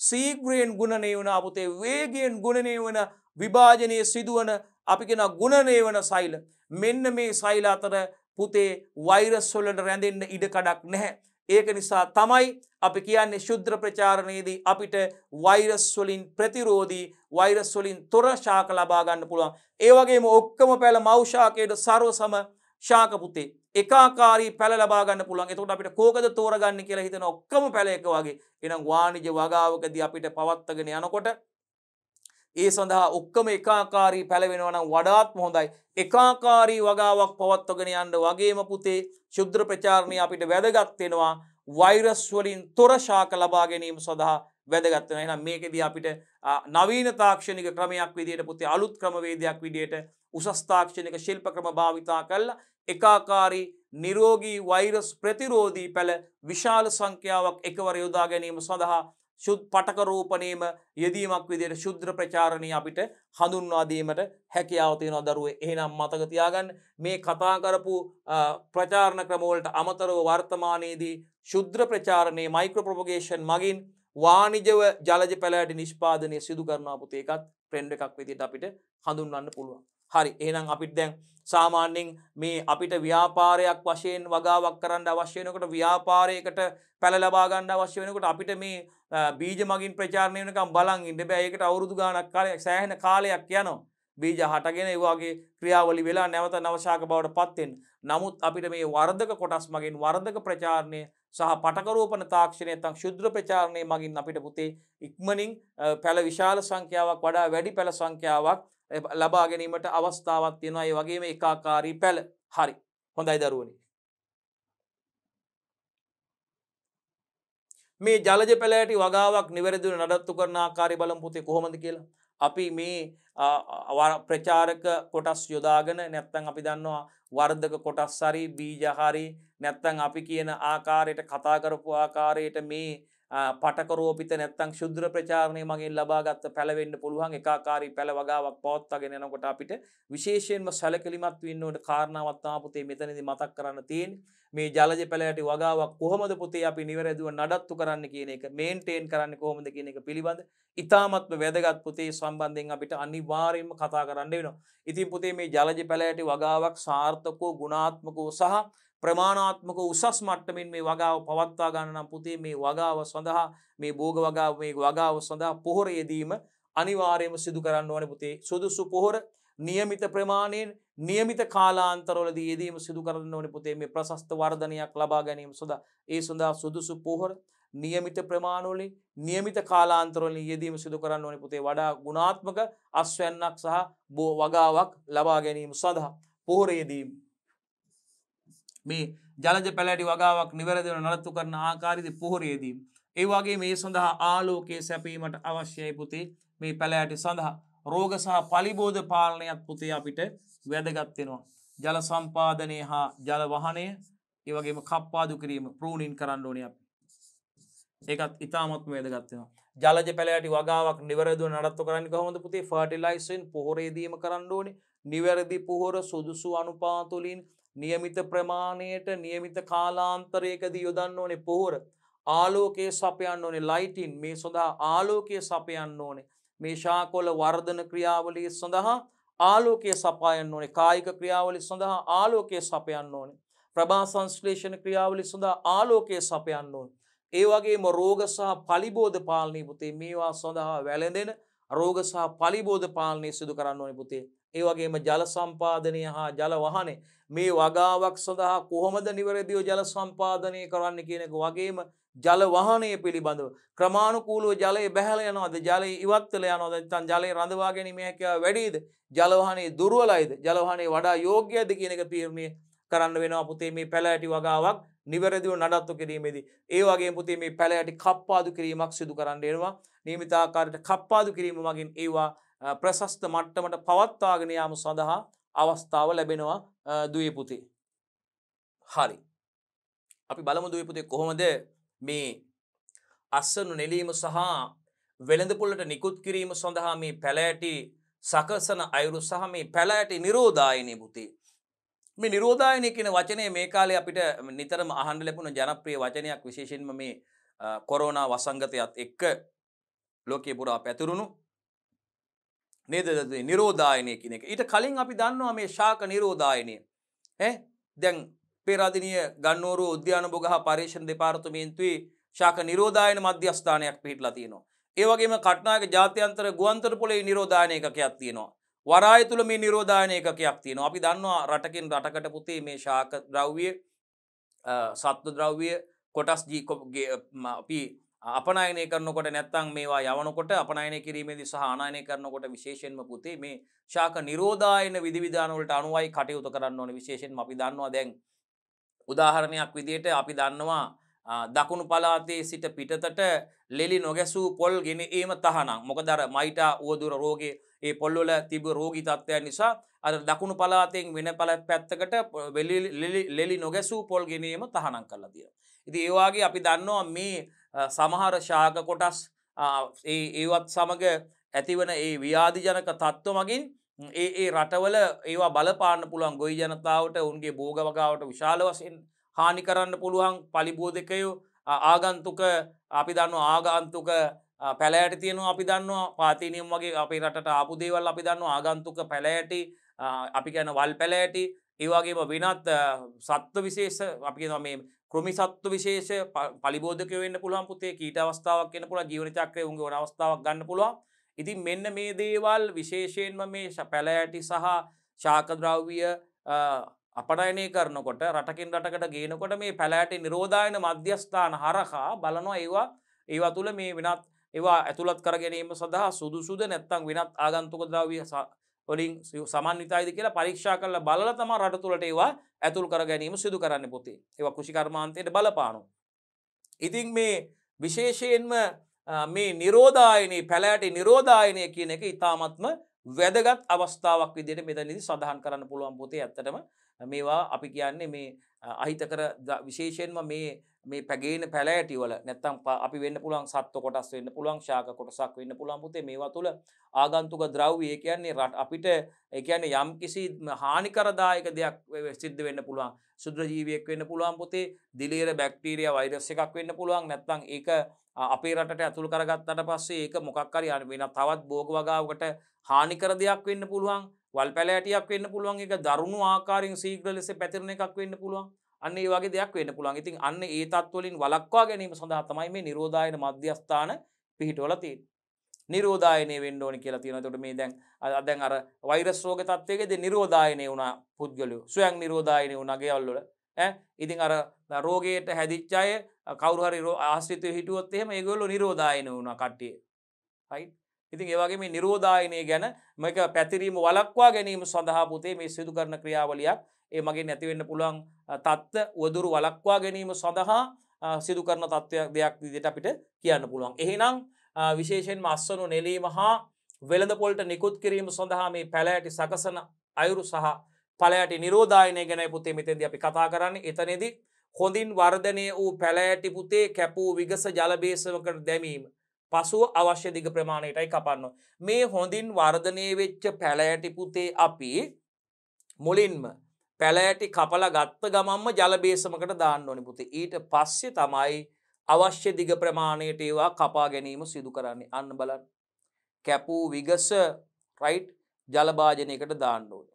සීග්‍රියෙන් ගුණනය වන අපතේ වේගෙන් ගුණනය වන විභාජනය සිදුවන අපි කෙන ගුණනය වන සයිල මෙන්න මේ සයිල අතර පුතේ වෛරස්වලට රැඳෙන්න්න ඉඩකඩක් නැහැ. ඒක නිසා තමයි අපි කියන්නේ ශුද්‍ර ප්‍රචාරණයේදී අපිට වෛරස්වලින් ප්‍රතිරෝධී වෛරස්වලින් තොර ශාක ලබා ගන්න පුළුවන්. ඒ වගේම ඔක්කොම පැල මෞෂාකයට සර්ව සම ශාක පුතේ එකාකාරී පැල ලබා ගන්න පුළුවන්. එතකොට අපිට කෝකද තෝරගන්න කියලා හිතන ඔක්කොම පැල එක වගේ. එහෙනම් වාණිජ වගාවකදී අපිට පවත්වාගෙන යනකොට ඒ සඳහා ඔක්කම එකාකාරී පැළවෙනවනම් වඩාත්ම හොඳයි එකාකාරී වගාවක් පවත්වගෙන යන්න වගේම පුතේ ශුද්‍ර ප්‍රචාරණය අපිට වැදගත්වෙනවා වෛරස්වලින් තොර ශාක ලබා ගැනීම සඳහා වැදගත්වෙන එනම් මේකෙදී අපිට නවීන තාක්ෂණික ක්‍රමයක් විදියට පුතේ අලුත් ක්‍රමවේදයක් විදියට උසස්ථාක්ෂණික ශිල්ප ක්‍රම භාවිතා කල්ලා එකාකාරී නිරෝගී වෛරස් ප්‍රතිරෝධී පැළ විශාල සංඛ්‍යාවක් එකවර යොදා ගැනීම සඳහා ශුද් පටකරූපනයම යෙදීමක් විදියට ශුද්‍ර ප්‍රචාරණය අපිට හඳුන්වාදීමට හැකියාවතියෙනවා දරුව එහෙනම් මතකතියාගන්න මේ කතා කරපු ප්‍රචාරණ ක්‍රමෝලට අමතරව වර්තමානයේදී ශුද්‍ර ප්‍රචාරණය මයික්‍රප්‍රපගේෂන් මගින් වානිජව ජලජ පැලෑට නිෂ්පාදනය සිදු කරනාපුතේ එකත් ප්‍රෙන්ඩ එකක් විදිට අපිට හඳුන්වන්න පුළුවන්. හරි ඒනම් අපිත් දැන් සාමාන්‍යෙන් මේ අපිට ව්‍යාපාරයක් වශයෙන් වගාවක් කරන්න අවශ්‍යයනකට ව්‍යාපාරයකට පැළ ලබාගන්න අවශ්‍ය වෙනකට අපිට මේ බීජ මගින් ප්‍රචාරණය වනකම් බලන් ඉන්න බෑ ඒකට අවුරුදු ගානක් කාලයක් සෑහෙන කාලයක් යනවා බීජ හටගෙන ඒවාගේ ක්‍රියාවලි වෙලා නැවත නවශාක බවට පත්වෙන් නමුත් අපිට මේ වර්ධක කොටස් මගින් වර්ධක ප්‍රචාරණය සහ පටකරෝපන තාක්ෂණය තං ශුද්‍ර ප්‍රචාරණය මගින් අපිට පුතේ ඉක්මනින් පැළ විශාල සංඛ්‍යාවක් වඩා වැඩි පැළ සංඛ්‍යාවක් ලබා ගැනීමට අවස්ථාවක් තියෙනවා ඒ වගේම එකාකාරී පැළ හරි හොඳයි දරුවනි මේ ජලජ පැලෑටි වගාවක් නිවැරදිව නඩත්තු කරන ආකාරය බලම් පුතේ කොහොමද කියලා. අපි මේ ප්‍රචාරක කොටස් යොදාගෙන නැත්තං අපි දන්නවා වර්ධක කොටස් සරි බීජහරි නැත්තං අපි කියන ආකාරයට කතා කරපු ආකාරයට මේ පටකරෝපිත නැත්තං ශුද්‍ර ප්‍රචාරණය මගින් ලබාගත්ත පැලවෙන්න පුළුවන් එකකාරී පැළවගාවක් පවත්වගෙන යනකොට අපිට විශේෂයෙන්ම සැලකිලිමත් වෙන්නට කාරණාවත්තා පුතේ මෙතනදි මතක් කරන්න තියෙන මේ ජලජ පැලයට වගාවක් කොහොමද පුතේ අපි නිවැරදිව නඩත්තු කරන්න කියන එක මේන්ටේන් කරන්න කොහොමද කියන එක පිළිබඳ ඉතාමත්ම වැදගත් පුතේ සම්බන්ධයෙන් අපිට අනිවාර්යෙන්ම කතා කරන්න වෙනවා. ඉතින් පුතේ මේ ජලජ පැලයට වගාවක් සාර්ථකෝ ගුණාත්මකෝ සහ ප්‍රමාණාත්මක උසස් මට්ටමින් මේ වගාව පවත්වා ගන්න නම් පුතේ මේ වගාව සඳහා මේ භෝග වගාව මේ වගාව සඳහා පොහොර යෙදීම අනිවාර්යයෙන්ම සිදු කරන්න ඕනේ පුතේ සුදුසු පොහොර නියමිත ප්‍රමාණයෙන් නියමිත කාලාන්තරවලදී යෙදීම සිදු කරන්න ඕනේ පුතේ මේ ප්‍රශස්ත වර්ධනයක් ලබා ගැනීම සඳහා ඒ සඳහා සුදුසු පොහොර නියමිත ප්‍රමාණවලින් නියමිත කාලාන්තරවලින් යෙදීම සිදු කරන්න ඕනේ පුතේ වඩා ගුණාත්මක අස්වැන්නක් සහ වගාවක් ලබා ගැනීම සඳහා පොහොර යෙදීම මේ ජලජ පැලැටි වගාවක් නිවැරදිව නලත්තු කරන ආකාරිදි පොහොරේදී. ඒවාගේ මේ සඳහා ආලෝකයේ සැපීමට අවශ්‍යයි පුතේ මේ පැලෑටි සඳහා රෝග සහ පලිබෝධ පාලනයක් පුතේ අපිට වැදගත්වෙනවා. ජල සම්පාදනය හා ජලවහනය ඒවගේම කප්පාදු කිරීම ප්‍රූණින් කරන්න ඕනය අපි. ඒකත් ඉතාමත්ම වැදගත්වෙනවා. ජලජ පැලෑටි වගාවක් නිවැරදු නඩත්තු කරන්න කොහොඳ පුතේ ෆර්ටිලයිසෙන් පොහොරේදීම කරන්න ඕනි නිවැරදි පොහොර සුදුසු අනුපාතුලින් නියමිත ප්‍රමාණයට නියමිත කාලාන්තරයකදී යොදන්න ඕනේ පෝර ආලෝකයේ සපයන්න ඕනේ ලයිටින් මේ සඳහා ආලෝකයේ සපයන්න ඕනේ මේ ශාකොල වර්ධන ක්‍රියාවලිය සඳහා ආලෝකය සපයන්න ඕනේ කායික ක්‍රියාවලි සඳහා ආලෝකය සපයන්න ඕනේ ප්‍රභා සංශ්ලේෂණ ක්‍රියාවලි සඳහා ආලෝකය සපයන්න ඕනේ ඒ වගේම රෝග සහ පලිබෝධ පාලනය පුතේ මේවා සඳහා වැළඳෙන රෝග සහ පලිබෝධ පාලනය සිදු කරන්න ඕනේ පුතේ ඒවගේම ජල සම්පාදනය හා ජලවහනේ මේ වගාවක් සඳහා කොහොමද නිවැරදිව ජල සම්පාදනය කරන්න කියනක වගේම ජලවහනය පිළිබඳව ක්‍රමාණුකූලුව ජලය බැහල යනවාද ජලය ඉවත්තල යනොද තන් ජලය රඳවා ගැනීමහැක වැඩීද ජලවහනේ දුරුවලයිද ජලවහනේ වඩා යෝග්‍යයද කියනක තීරණය කරන්න වෙන පුතේ මේ පැලඇටි වගාවක් නිවැරදිව නඩත්තු කිරීමේදී ඒවාගේ පුතේ මේ පැලඇටි කප්පාදු කිරීමක් සිදු කරන්න එනවා නීමිතාකාරයට කප්පාදු කිරීම මගින් ඒවා ප්‍රශස්ත මට්ටමට පවත්වාගෙන යාම සඳහා අවස්ථාව ලැබෙනවා දුවපුති. හරි. අපි බලමු දුවපුතේ කොහොමද මේ අස්සනු නෙලීම සහ වෙළඳපුල්ලට නිකුත් කිරීම සඳහා මේ පැලෑටි සකසන අයුරු සහ මේ පැලෑටි නිරෝධායනය පුති. මේ නිරෝධායනය කියන වචනය මේ කාලේ අපිට නිතරම අහන්ඩ ලැබුණ ජනප්‍රිය වචනයක් විශේෂෙන්ම මේ කොරෝනා වසංගතයත් එක්ක ලෝකේ පුරා පැතුරුණු නේද නිරෝධායනය කියන එක. ඊට කලින් අපි දන්නවා මේ ශාක නිරෝධායනය. ඈ දැන් පේරාදෙණිය ගන්නෝරු උද්‍යාන බොගහ පරීක්ෂණ දෙපාර්තමේන්තුවේ ශාක නිරෝධායන මධ්‍යස්ථානයක් පිහිටලා තියෙනවා. ඒ වගේම කට්නායක ජාත්‍යන්තර ගුවන්තොට පොළේ නිරෝධායන එකකයක් තියෙනවා. වරාය තුල මේ නිරෝධායන එකකයක් තියෙනවා. අපි දන්නවා රටකින් රටකට පුතේ මේ ශාක ද්‍රව්‍ය සත්ව ද්‍රව්‍ය කොටස් ජී අපි අපනයනය කරනකොට නැත්තං මේවා යවනකොට අපනයනය කිරීමේදි සහ අනායනය කරනකොට විශේෂෙන්ම පුතේ මේ ශාක නිරෝධායන විධවිධානවලට අනුවයි කටයුතු කරන්න ඕන විශේෂෙන් අපි දන්නවා දැන් උදාහරණයක් විදියට අපි දන්නවා දකුණු පලාතේ සිට පිටතට ලෙලි නොගැසූ පොල් ගෙන ඒම තහනම් මොක දර මයිටා ඕදුර රෝගේ ඒ පොල්ලොල තිබ රෝගී තත්ත්වය නිසා අද දකුණු පලාතෙන් වෙන පල පැත්තකට ලෙලි නොගැසූ පොල් ගෙනීම තහනම් කරලා දිය. ඉති ඒවාගේ අපි දන්නවා මේ සමහර ශාක කොටස් ඒවත් සමඟ ඇතිවන ඒ ව්‍යාධිජනක තත්ත්ව මගින් ඒ ඒ රටවල ඒවා බලපාන්න පුළුවන් ගොයි ජනතාවට උන්ගේ බෝගවකාවට විශාල වසින් හානි කරන්න පුළුවන් පලිබෝධකයෝ ආගන්තුක අපි දන්න ආගන්තුක පැලෑට තියෙනවා අපි දන්නවා පාතිනියම් වගේ අපි රට ආපුදේවල් අපි දන්න ආගන්තුක පැලෑටි අපි ගැන වල් පැලෑටි ඒවාගේම වෙනත් සත්ව විශේෂ අපි මේ ක්‍රමි සත්තු විශේෂ පලිබෝධක වෙන්න පුළුවන් පුතේ කීට අවස්ථාවක් වෙන පුළුවන් ජීවන චක්‍රය උන්ගේ අවස්ථාවක් ගන්න පුළුවන්. ඉතින් මෙන්න මේ දේවල් විශේෂයෙන්ම මේ පැලෑටි සහ ශාකද්‍රව්විය අපනයනය කරනකොට රටකින් රටකට ගේනකොට මේ පැලෑටි නිරෝධායන මධ්‍යස්ථාන හරහා බලනවා ඒවා ඒවා තුළ මේ වෙනත් ඒවා ඇතුළත් කරගැනීම සඳහා සුදුසුද නැත්තං වෙනත් ආගන්තුක ද්‍රව්විය වලින් සමන්විතයිද කියලා පරීක්ෂා කරලා බලලා තමා රට තුළට ඒවා ඇතුල් කර ගැනීම සිදු කරන්න පොතේ ඒවා කෘෂිකර්මාන්තයට බලපානු. ඉතින් මේ විශේෂයෙන්ම මේ නිරෝධායනයේ පැලෑට නිරෝධායනය කියන එක ඉතාමත්ම වැදගත් අවස්ථාවක් විදියට මෙතැනිදි සඳහන් කරන්න පුළුවන් පොතේ ඇත්තටම මේවා අපි කියන්නේ මේ අහිතකර විශේෂයෙන්ම මේ මේ පැගේන පැලෑටිවල නැත්තම් අපි වෙන්න පුළන් සත්ව කොටස් වෙන්න පුළන් ශාක කොටසක් වෙන්න පුළන් පුතේ මේවා තුළ ආගන්තුක ද්‍රව්ය ඒ කියන්නේ රට අපිට එකන යම් කිසි හානිකරදායක දෙයක් සිද්ධ වෙන්න පුළුවන් සුද්‍රජීවියෙක් වෙන්න පුළුවන් පුතේ දිලේර බැක්ටීරිය වෛරස් එකක් වෙන්න පුළුවන් නැත්තං ඒක අපේ රට ඇතුළ කරගත්තට පස්සේ ඒක මොකක්කරි අන වෙන තවත් බෝග වගාවකට හානිකර දෙයක් වෙන්න පුළුවන් වල් පැලෑටියක් වෙන්න පුළුවන් එක දරුණු ආකාරෙන් සීග්‍ර ලෙස පැතිරණ එකක් වෙන්න පුළුවන් අන්න ඒ වගේ දෙයක් වෙන්න පුළුවන් ඉතින් අන්න ඒ තත්වලින් වලක්වා ගැනීම සඳහා තමයි මේ නිරෝධායන මධ්‍යස්ථාන පිහිටවල තියෙන්නේ. නිරෝධායනය වෙන්න ඕනි කියලා තියෙනවා. එතකොට මේ දැන් දැන් අර වෛරස් රෝග තත්ත්වයේදී නිරෝධායනය වුණා පුද්ගලයෝ. ස්වයං නිරෝධායනය වුණා ගෙවල් වල. ඈ ඉතින් අර රෝගයට හැදිච්ච අය කවුරු හරි ආශ්‍රිතව හිටියොත් එහෙම ඒගොල්ලෝ නිරෝධායන වුණා කට්ටිය. රයිට්. ඉතින් ඒ වගේ මේ නිරෝධායනය ගැන මේක පැතිරීම වලක්වා ගැනීම සඳහා පුතේ මේ සිදු කරන ක්‍රියාවලියක් ඒ මගේ නැතිවෙන්න පුළුවන් තත්ත්ව වදුරු වලක්වා ගැනීම සඳහා සිදු කරන තත්ත්වයක් දෙයක් විදිට අපිට කියන්න පුළුවන්. එහෙනම් විශේෂෙන් අස්සනු නෙලීම හා වෙළඳ පොල්ට නිකුත් කිරීම සඳහා මේ පැලෑටි සකසන අයුරු සහ පලෑට නිරෝධායනය ගැන පුතේ මෙතෙද අපි කතා කරන්න එතනෙදි හොඳින් වර්ධනය වූ පැලෑටි පුතේ කැපූ විගස ජලබේසවකට දැමීම. පසුව අවශ්‍ය දිග ප්‍රමාණයටයි කපන්න. මේ හොඳින් වර්ධනය වෙච්ච පැලෑටි පුතේ අපි මුලින්ම පැලෑටි කපලා ගත්ත ගමම්ම ජලබේසමකට දාන්න ඕනි පුති ඊට පස්සේ තමයි අවශ්‍ය දිග ප්‍රමාණයට ඒවා කපා ගැනීම සිදු කරන්නේ අන්න බලන් කැපූ විගස රයිට් ජලභාජනයකට දාන්න ඕන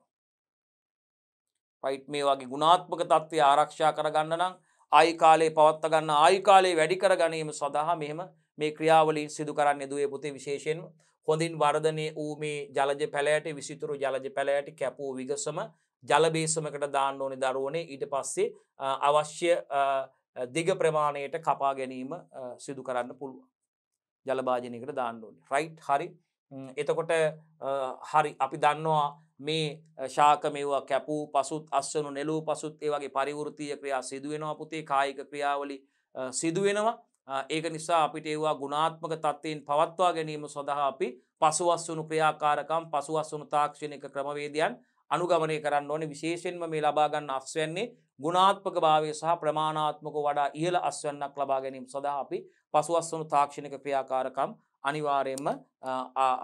පයිට් මේ වගේ ගුණාත්මක තත්ත්වය ආරක්ෂා කරගන්න නම් ආයි කාලේ පවත්ත ගන්න ආයි කාලේ වැඩි කර ගැනීම සඳහා මෙහෙම මේ ක්‍රියාවලින් සිදු කරන්න දුවේ පුතේ විශේෂයෙන් හොඳින් වර්ධනය වූ මේ ජලජ පැලෑට විසිතුරු ජලජ පැලෑටි කැපූ විගසම ජලබේසමකට දාන්න ඕනි දරුවනේ ඊට පස්සේ අවශ්‍ය දිග ප්‍රමාණයට කපා ගැනීම සිදු කරන්න පුළුවන්. ජලභාජනයකට දාන්න ඕනි. රයිට් හරි එතකොට හරි අපි දන්නවා මේ ශාක මේවා කැපූ පසුත් අස්සනු නෙලූ පසුත් ඒ වගේ පරිවෘතිය ක්‍රියා සිදුවෙනවා පුතේ කායික ක්‍රියාවලි සිදුවෙනවා ඒක නිසා අපිට ඒවා ගුණාත්මක තත්ත්වයෙන් පවත්වා ගැනීම සඳහා අපි පසුවස්සුණු ක්‍රියාකාරකම් පසුවස්සුණු තාක්ෂණයක ක්‍රමවේදයන් අනුගමනය කරන්න ඕන විශේෂෙන්ම මේ ලබාගන්න අස්වන්නේ ගුණාත්මක භාවය සහ ප්‍රමාණාත්මක වඩා ඉහළ අස්වන්නක් ලබා ගැනීම සඳහා අපි පසුවස්වනු තාක්ෂණික ක්‍රියාකාරකම් අනිවාරයෙන්ම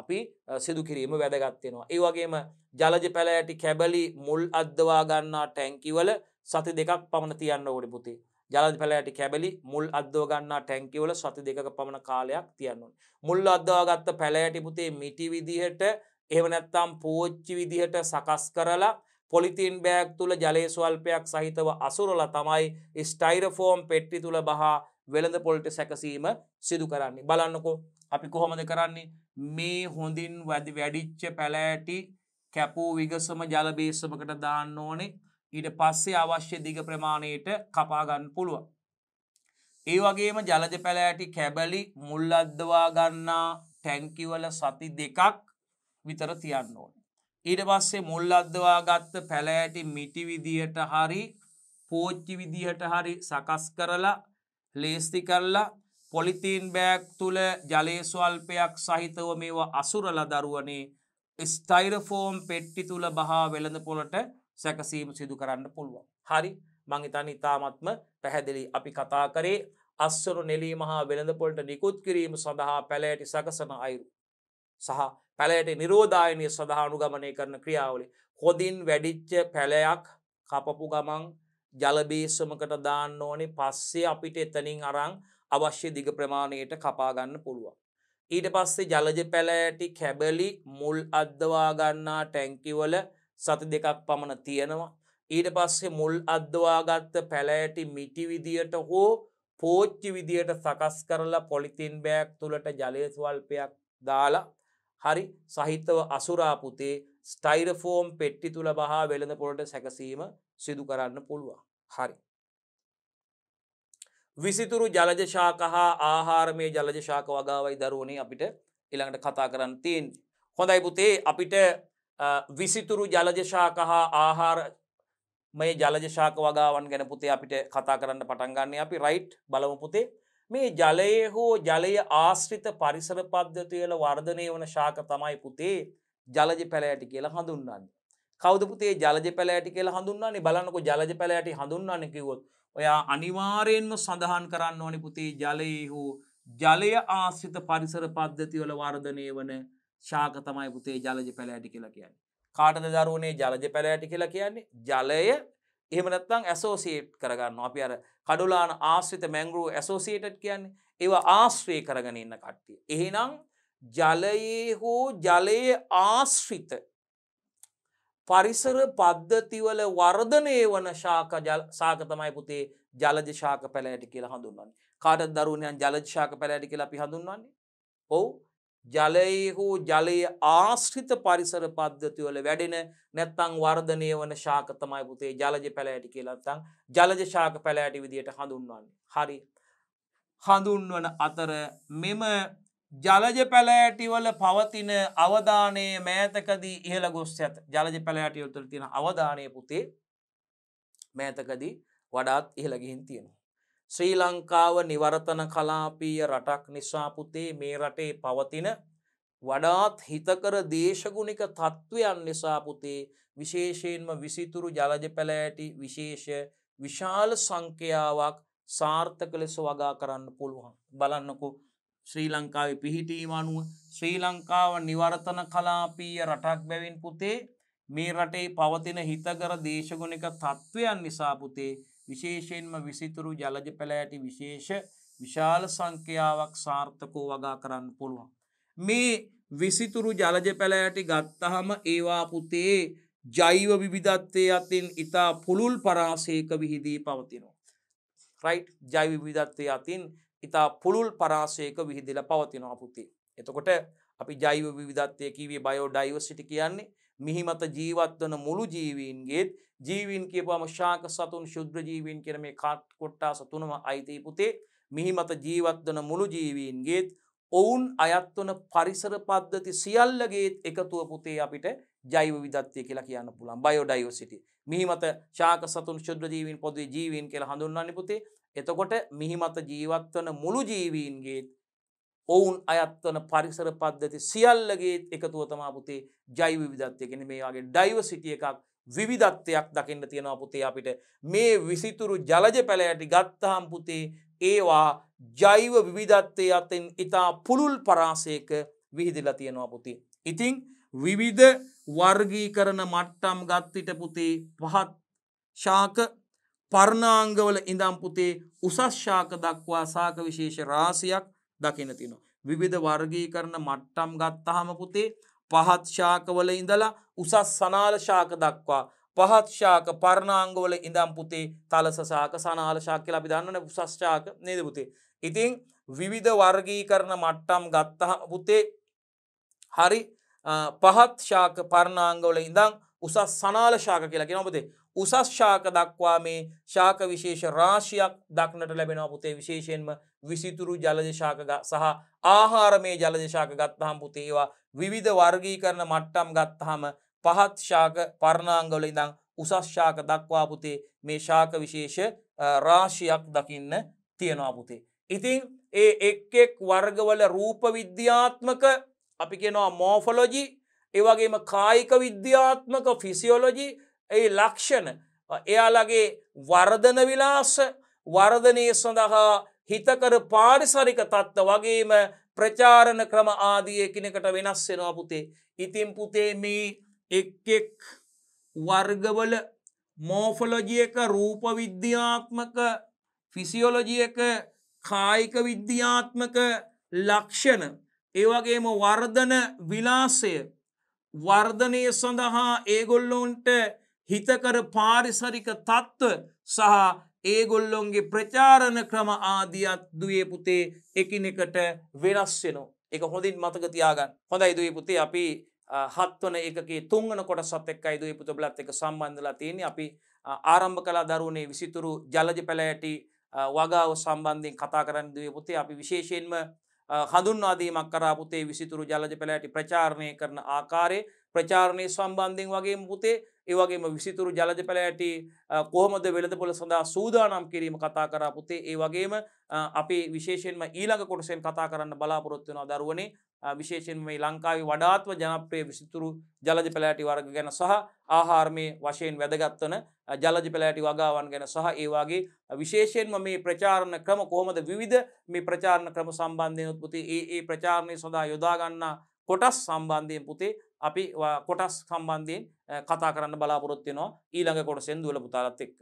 අපි සිදුකිරීම වැදගත්වෙනවා. ඒ වගේම ජලජ පැලෑටි කැබලි මුල් අද්දවා ගන්නා ටැංකිවල සති දෙකක් පමණ තියන්න ඕඩි පුති. ජලජ පැලෑටි කැබලි මුල් අද්දෝ ගන්නා ටැංකිවල සති දෙක පමණ කාලයක් තියන්නුන්. මුල් අද්දවාගත්ත පැලෑටි පුතේ මිටි විදිහට එහෙම නැත්තම් පෝච්චි විදිහට සකස් කරලා පොලිතින් බෑග් තුළ ජලේස්වල්පයක් සහිතව අසුරල තමයි ස්ටයිරෆෝම් පෙට්ටි තුළ බහා වෙළඳ පොල්ට සැකසීම සිදු කරන්නේ. බලන්නකෝ අපි කොහොමද කරන්නේ මේ හොඳින් වැදි වැඩිච්ච පැලෑටි කැපූ විගසම ජලබේසමකට දාන්න ඕනේ ඊට පස්සේ අවශ්‍ය දිග ප්‍රමාණයට කපාගන්න පුළුව. ඒ වගේම ජලජ පැලෑටි කැබලි මුල්ලද්දවා ගන්නා ටැංකිවල සති දෙකක් විතර තියන්න ඕන. ඊට පස්සේ මුල් අද්දවා ගත්ත පැලෑටි මිටි විදිහට හරි පෝච්චි විදිහට හරි සකස් කරලා ලේස්ති කරලා පොලිතීන් බෑක් තුළ ජලේස්වල්පයක් සහිතව මේවා අසුරල දරුවනේ ස්ටයිරෆෝම් පෙට්ටි තුළ බහා වෙළඳ පොලට සැකසීම සිදු කරන්න පුළුවන්. හරි මංහිතන් ඉතාමත්ම පැහැදිලි අපි කතා කරේ අස්සරු නෙලීමහා වෙළඳ පොලට නිකුත් කිරීම සඳහා පැලෑටි සකසන අයුරු. සහ පැලයට නිරෝධායනය සඳහානු ගමනය කරන ක්‍රියාවලි. හොදින් වැඩිච්ච පැලයක් කපපු ගමන් ජලබේසමකට දාන්න ඕනි පස්සේ අපිට එතනින් අරං අවශ්‍ය දිග ප්‍රමාණයට කපාගන්න පුළුවන්. ඊට පස්සේ ජලජ පැලෑටි කැබලි මුල් අද්දවාගන්නා ටැංකිවල සති දෙකක් පමණ තියෙනවා. ඊට පස්සේ මුල් අද්දවාගත්ත පැලෑටි මිටි විදියට හෝ පෝච්චි විදියට සකස් කරලා පොලිතින් බෑක් තුළට ජලය ස්වල්පයක් දාලා හරි සහිතව අසුරා පුතේ ස්ටයිරෆෝම් පෙට්ටි තුළ බහා වෙළඳ පොළට සැකසීම සිදු කරන්න පුළුවන් හරි විසිතුරු ජලජශාක හා ආහාරමය ජලජශාක වගාවයි දරුවනේ අපිට ඉළඟට කතා කරන්න තියෙන් හොඳයි පුතේ අපිට විසිතුරු ජලජශාක හා ආහාර මේ ජලජශාක වගාවන් ගැන පුතේ අපිට කතා කරන්න පටන්ගන්න අපි රයිට් බලමු පුතේ මේ ජලයේ හෝ ජලය ආශ්‍රිත පරිසර පද්ධතිවල වර්ධනය වන ශාක තමයි පුතේ ජලජ පැලෑටි කියලා හඳුන්වන්නේ. කවද පුතේ ජලජ පැලෑටි කියලා හඳුන්න්නේ බලන්නක ජලජ පැලෑටි හඳුන්වන්න කිවොත් ඔයා අනිවාරයෙන්ම සඳහන් කරන්න ඕනි පුතේ ජලයේ හෝ ජලය ආශ්‍රිත පරිසර පද්ධතිවල වර්ධනය වන ශාක තමයි පුතේ ජලජ පැලෑටි කියලා කියන්නේ. කාටද දරුවනේ ජලජ පැලෑටි කියලා කියන්නේ ජලය එහෙම නැත්නම් ඇසෝසියේට් කරගන්නවා. අපි අර කඩුලාන ආශ්‍රිත මැංග්‍රෝ ඇසෝසියේටඩ් කියන්නේ ඒවා ආශ්‍රය කරගෙන ඉන්න කට්ටිය. එහෙනම් ජලයේ හෝ ජලයේ ආශ්‍රිත පරිසර පද්ධතිවල වර්ධනය වන ශාක සාක තමයි පුතේ ජලජ ශාක පැලෑටි කියලා හඳුන්වන්නේ. කාටත් දරුණයන් ජලජ ශාක පැලෑටි කියලා අපි හඳුන්වන්නේ. ඔව් ජලයේ හෝ ජලයේ ආශ්‍රිත පරිසර පද්ධතිවල වැඩෙන නැත්තං වර්ධනය වන ශාක තමයි පුතේ ජලජ පැළෑටි කියලත්තං ජලජ ශාක පැළෑටි විදියට හඳුන්වන්න. හරි. හඳුන්වන අතර මෙම ජලජ පැළෑටිවල පවතින අවධානයේ මෑතකදී ඉහළ ගොස් ඇත ජලජ පැළෑටියවතුර තියෙන අවධානය පුතේ මෑතකදී වඩාත් ඉහළගිහින් තියෙනවා. ශ්‍රී ලංකාව නිවරතන කලාපීය රටක් නිසාපුතේ මේ රටේ පවතින වඩාත් හිතකර දේශගුණික තත්ත්වයන් නිසාපුතේ විශේෂයෙන්ම විසිතුරු ජලජ පැලෑටි විශේෂ විශාල සංඛ්‍යාවක් සාර්ථක ලෙස වගා කරන්න පුළුවන්. බලන්නකු ශ්‍රී ලංකාව පිහිටීම අනුව ශ්‍රී ලංකාව නිවර්තන කලාපීය රටක් බැවින් පුතේ මේ රටේ පවතින හිතකර දේශගුණික තත්ත්වයන් නිසා පුතේ විශේෂයෙන්ම විසිතුරු ජලජ පැලෑටි විශේෂ විශාල සංඛ්‍යාවක් සාර්ථකෝ වගා කරන්න පුළුවන්. මේ විසිතුරු ජලජ පැලෑටි ගත්තහම ඒවා පුතේ ජෛව විවිධත්වය අතින් ඉතා පුළුල් පරාසේක විහිදී පවතිනවා. රයි් ජෛව විධත්වය අතින් ඉතා පුළුල් පරාසයක විහිදිල පවතිනවා පුතේ. එතකොට අපි ජෛව විධත්වය කිවේ බයෝ ඩයිවසිටි කියන්නේ මිහිමත ජීවත්වන මුළු ජීවීන්ගේත් ජීවින් කියපුම ශාක සතුන් ශුද්‍ර ජීවීන් කරම මේ කාට් කොට්ටා සතුනම අයිතයි පුතේ මිහිමත ජීවත්වන මුළු ජීවීන්ගේත් ඔවුන් අයත්වන පරිසර පද්ධති සියල්ලගේත් එකතුව පුතේ අපිට ජෛව විදත්වය කියලා කියන්න පුළන් බයෝඩයිෝසිට මිහිමත ශාක සතුන් ශුද්‍ර ජීවීන් පොදේ ජීවීන් කියලා හඳුන්වන්න පුතේ එතකොට මිහිමත ජීවත්වන මුළු ජීවීන්ගේත් ඔවුන් අයත්වන පරිසර පද්ධති සියල්ලගේ එකතුව තමා පුතේ ජෛව විධත්වයගෙන මේවාගේ ඩයිව සිටිය එකක් විවිධත්වයක් දකින්න තියෙනවා පුතේ අපිට මේ විසිතුරු ජලජ පැළෑටි ගත්තහම් පුතේ ඒවා ජෛව විවිධත්වය අතෙන් ඉතා පුළුල් පරාසයක විහිදිලා තියෙනවා පුති. ඉතිං විවිධ වර්ගී කරන මට්ටම් ගත්තිට පුතේ පහත් ශාක පරණාංගවල ඉඳම් පුතේ උසස් ශාක දක්වා සාක විශේෂ රාසියක් දකින තිනවා. විවිධ වර්ගී කරන මට්ටම් ගත්තහම පුතේ පහත් ශාකවල ඉඳලා උසස් සනාල ශාක දක්වා පහත් ශාක පරණාංගවල ඉඳම් පුතේ තලසසාක සනාල ශාක කියලා අපි දන්නවනේ උසස් ශාක නේද පුතේ. ඉතින් විවිධ වර්ගී කරන මට්ටම් ගත්තහම පුතේ හරි පහත් ශාක පරණාංගවල ඉඳං උසස් සනාල ශාක කියලා කියෙන පුතේ උසස් ශාක දක්වා මේ ශාක විශේෂ රාශියක් දක්නට ලැබෙන පුතේ විශේෂයෙන්ම විසිතුරු ජලදශාක සහ ආහාරමය ජලදශාක ගත්තහම් පුතේවා විවිධ වර්ගී කරන මට්ටම් ගත්තහම පහත් ශාක පරණාංගවල ඉඳං උසස් ශාක දක්වා පුතේ මේ ශාක විශේෂ රාශියක් දකින්න තියෙනවා පුතේ. ඉතින් ඒ එක් එක් වර්ගවල රූප විද්‍යාත්මක අපි කෙනවා මෝෆලොජි ඒවගේම කායික විද්‍යාත්මක ෆිසියෝලොජි ඒ ලක්ෂණ එයාලගේ වර්ධන විලාස වර්ධනය සඳහා හිතකර පාරිසරික තත්ත වගේම ප්‍රචාරණ ක්‍රම ආදිය එකනකට වෙනස් වෙනවා පුතේ. ඉතින් පුතේ මේ එක්ෙක් වර්ගවල මෝෆලොජියක රූපවිද්‍යාත්මක ෆිසිියෝලොජියක කායික විද්‍යාත්මක ලක්ෂණ ඒවගේම වර්ධන විලාසය වර්ධනය සඳහා ඒගොල්ලොන්ට හිතකර පාරිසරික තත්ත්ව සහ ඒගොල්ලොන්ගේ ප්‍රචාරණ ක්‍රම ආදියත් දුවේ පුතේ එකනෙකට වෙනස්වෙනවා. එක හොඳින් මතක තියාගන්න හොඳයි දුවේ පුතේ අපි හත්වන එකගේ තුංගන කොට සත්තක් අයිදුවේ පුත බලත් එක සම්බන්ධලා තියෙන අපි ආරම්භ කලා දරුණේ විසිතුරු ජලජ පැළෑටි වගාව සම්බන්ධයෙන් කතා කරන්න දුවේ පුතේ අපි විශේෂයෙන්ම හඳුන්වාදීමක් කරාපුතේ විසිතුරු ජලජ පැළෑටි ප්‍රචාරණය කරන ආකාරය ප්‍රචාරණය සම්බන්ධයෙන් වගේ පුතේ ඒවගේ විසිතුරු ජලජ පැලෑට කොහොමද වෙළඳ පොල සඳහා සූදානම් කිරීම කතා කරා පුතේ ඒ වගේම අපි විශේෂෙන්ම ඊළඟ කොටසෙන් කතා කරන්න බලාපොරොත්තුවෙන දරුවනේ විශේෂෙන් මේ ලංකාවේ වඩාත්ම ජනප්‍රිය විසිතුරු ජලජ පැලෑටි වර්ග ගැන සහ ආහාර්මය වශයෙන් වැදගත්වන ජලජ පැලෑටි වගාවන් ගැන සහ ඒවාගේ විශේෂයෙන්ම මේ ප්‍රචාරණ ක්‍රම කොහොමද විධ මේ ප්‍රචාරණ ක්‍රම සම්බන්ධය උත්පුති ඒ ඒ ප්‍රචාරණය සඳහා යොදාගන්නා කොටස් සම්බන්ධයෙන් පුතේ අපි කොටස් කම්බන්ධයෙන් කතා කරන්න බලාපොරොත්තියනවා ඊළඟ කොට සෙන්දුවල පුතාලත් එක්ක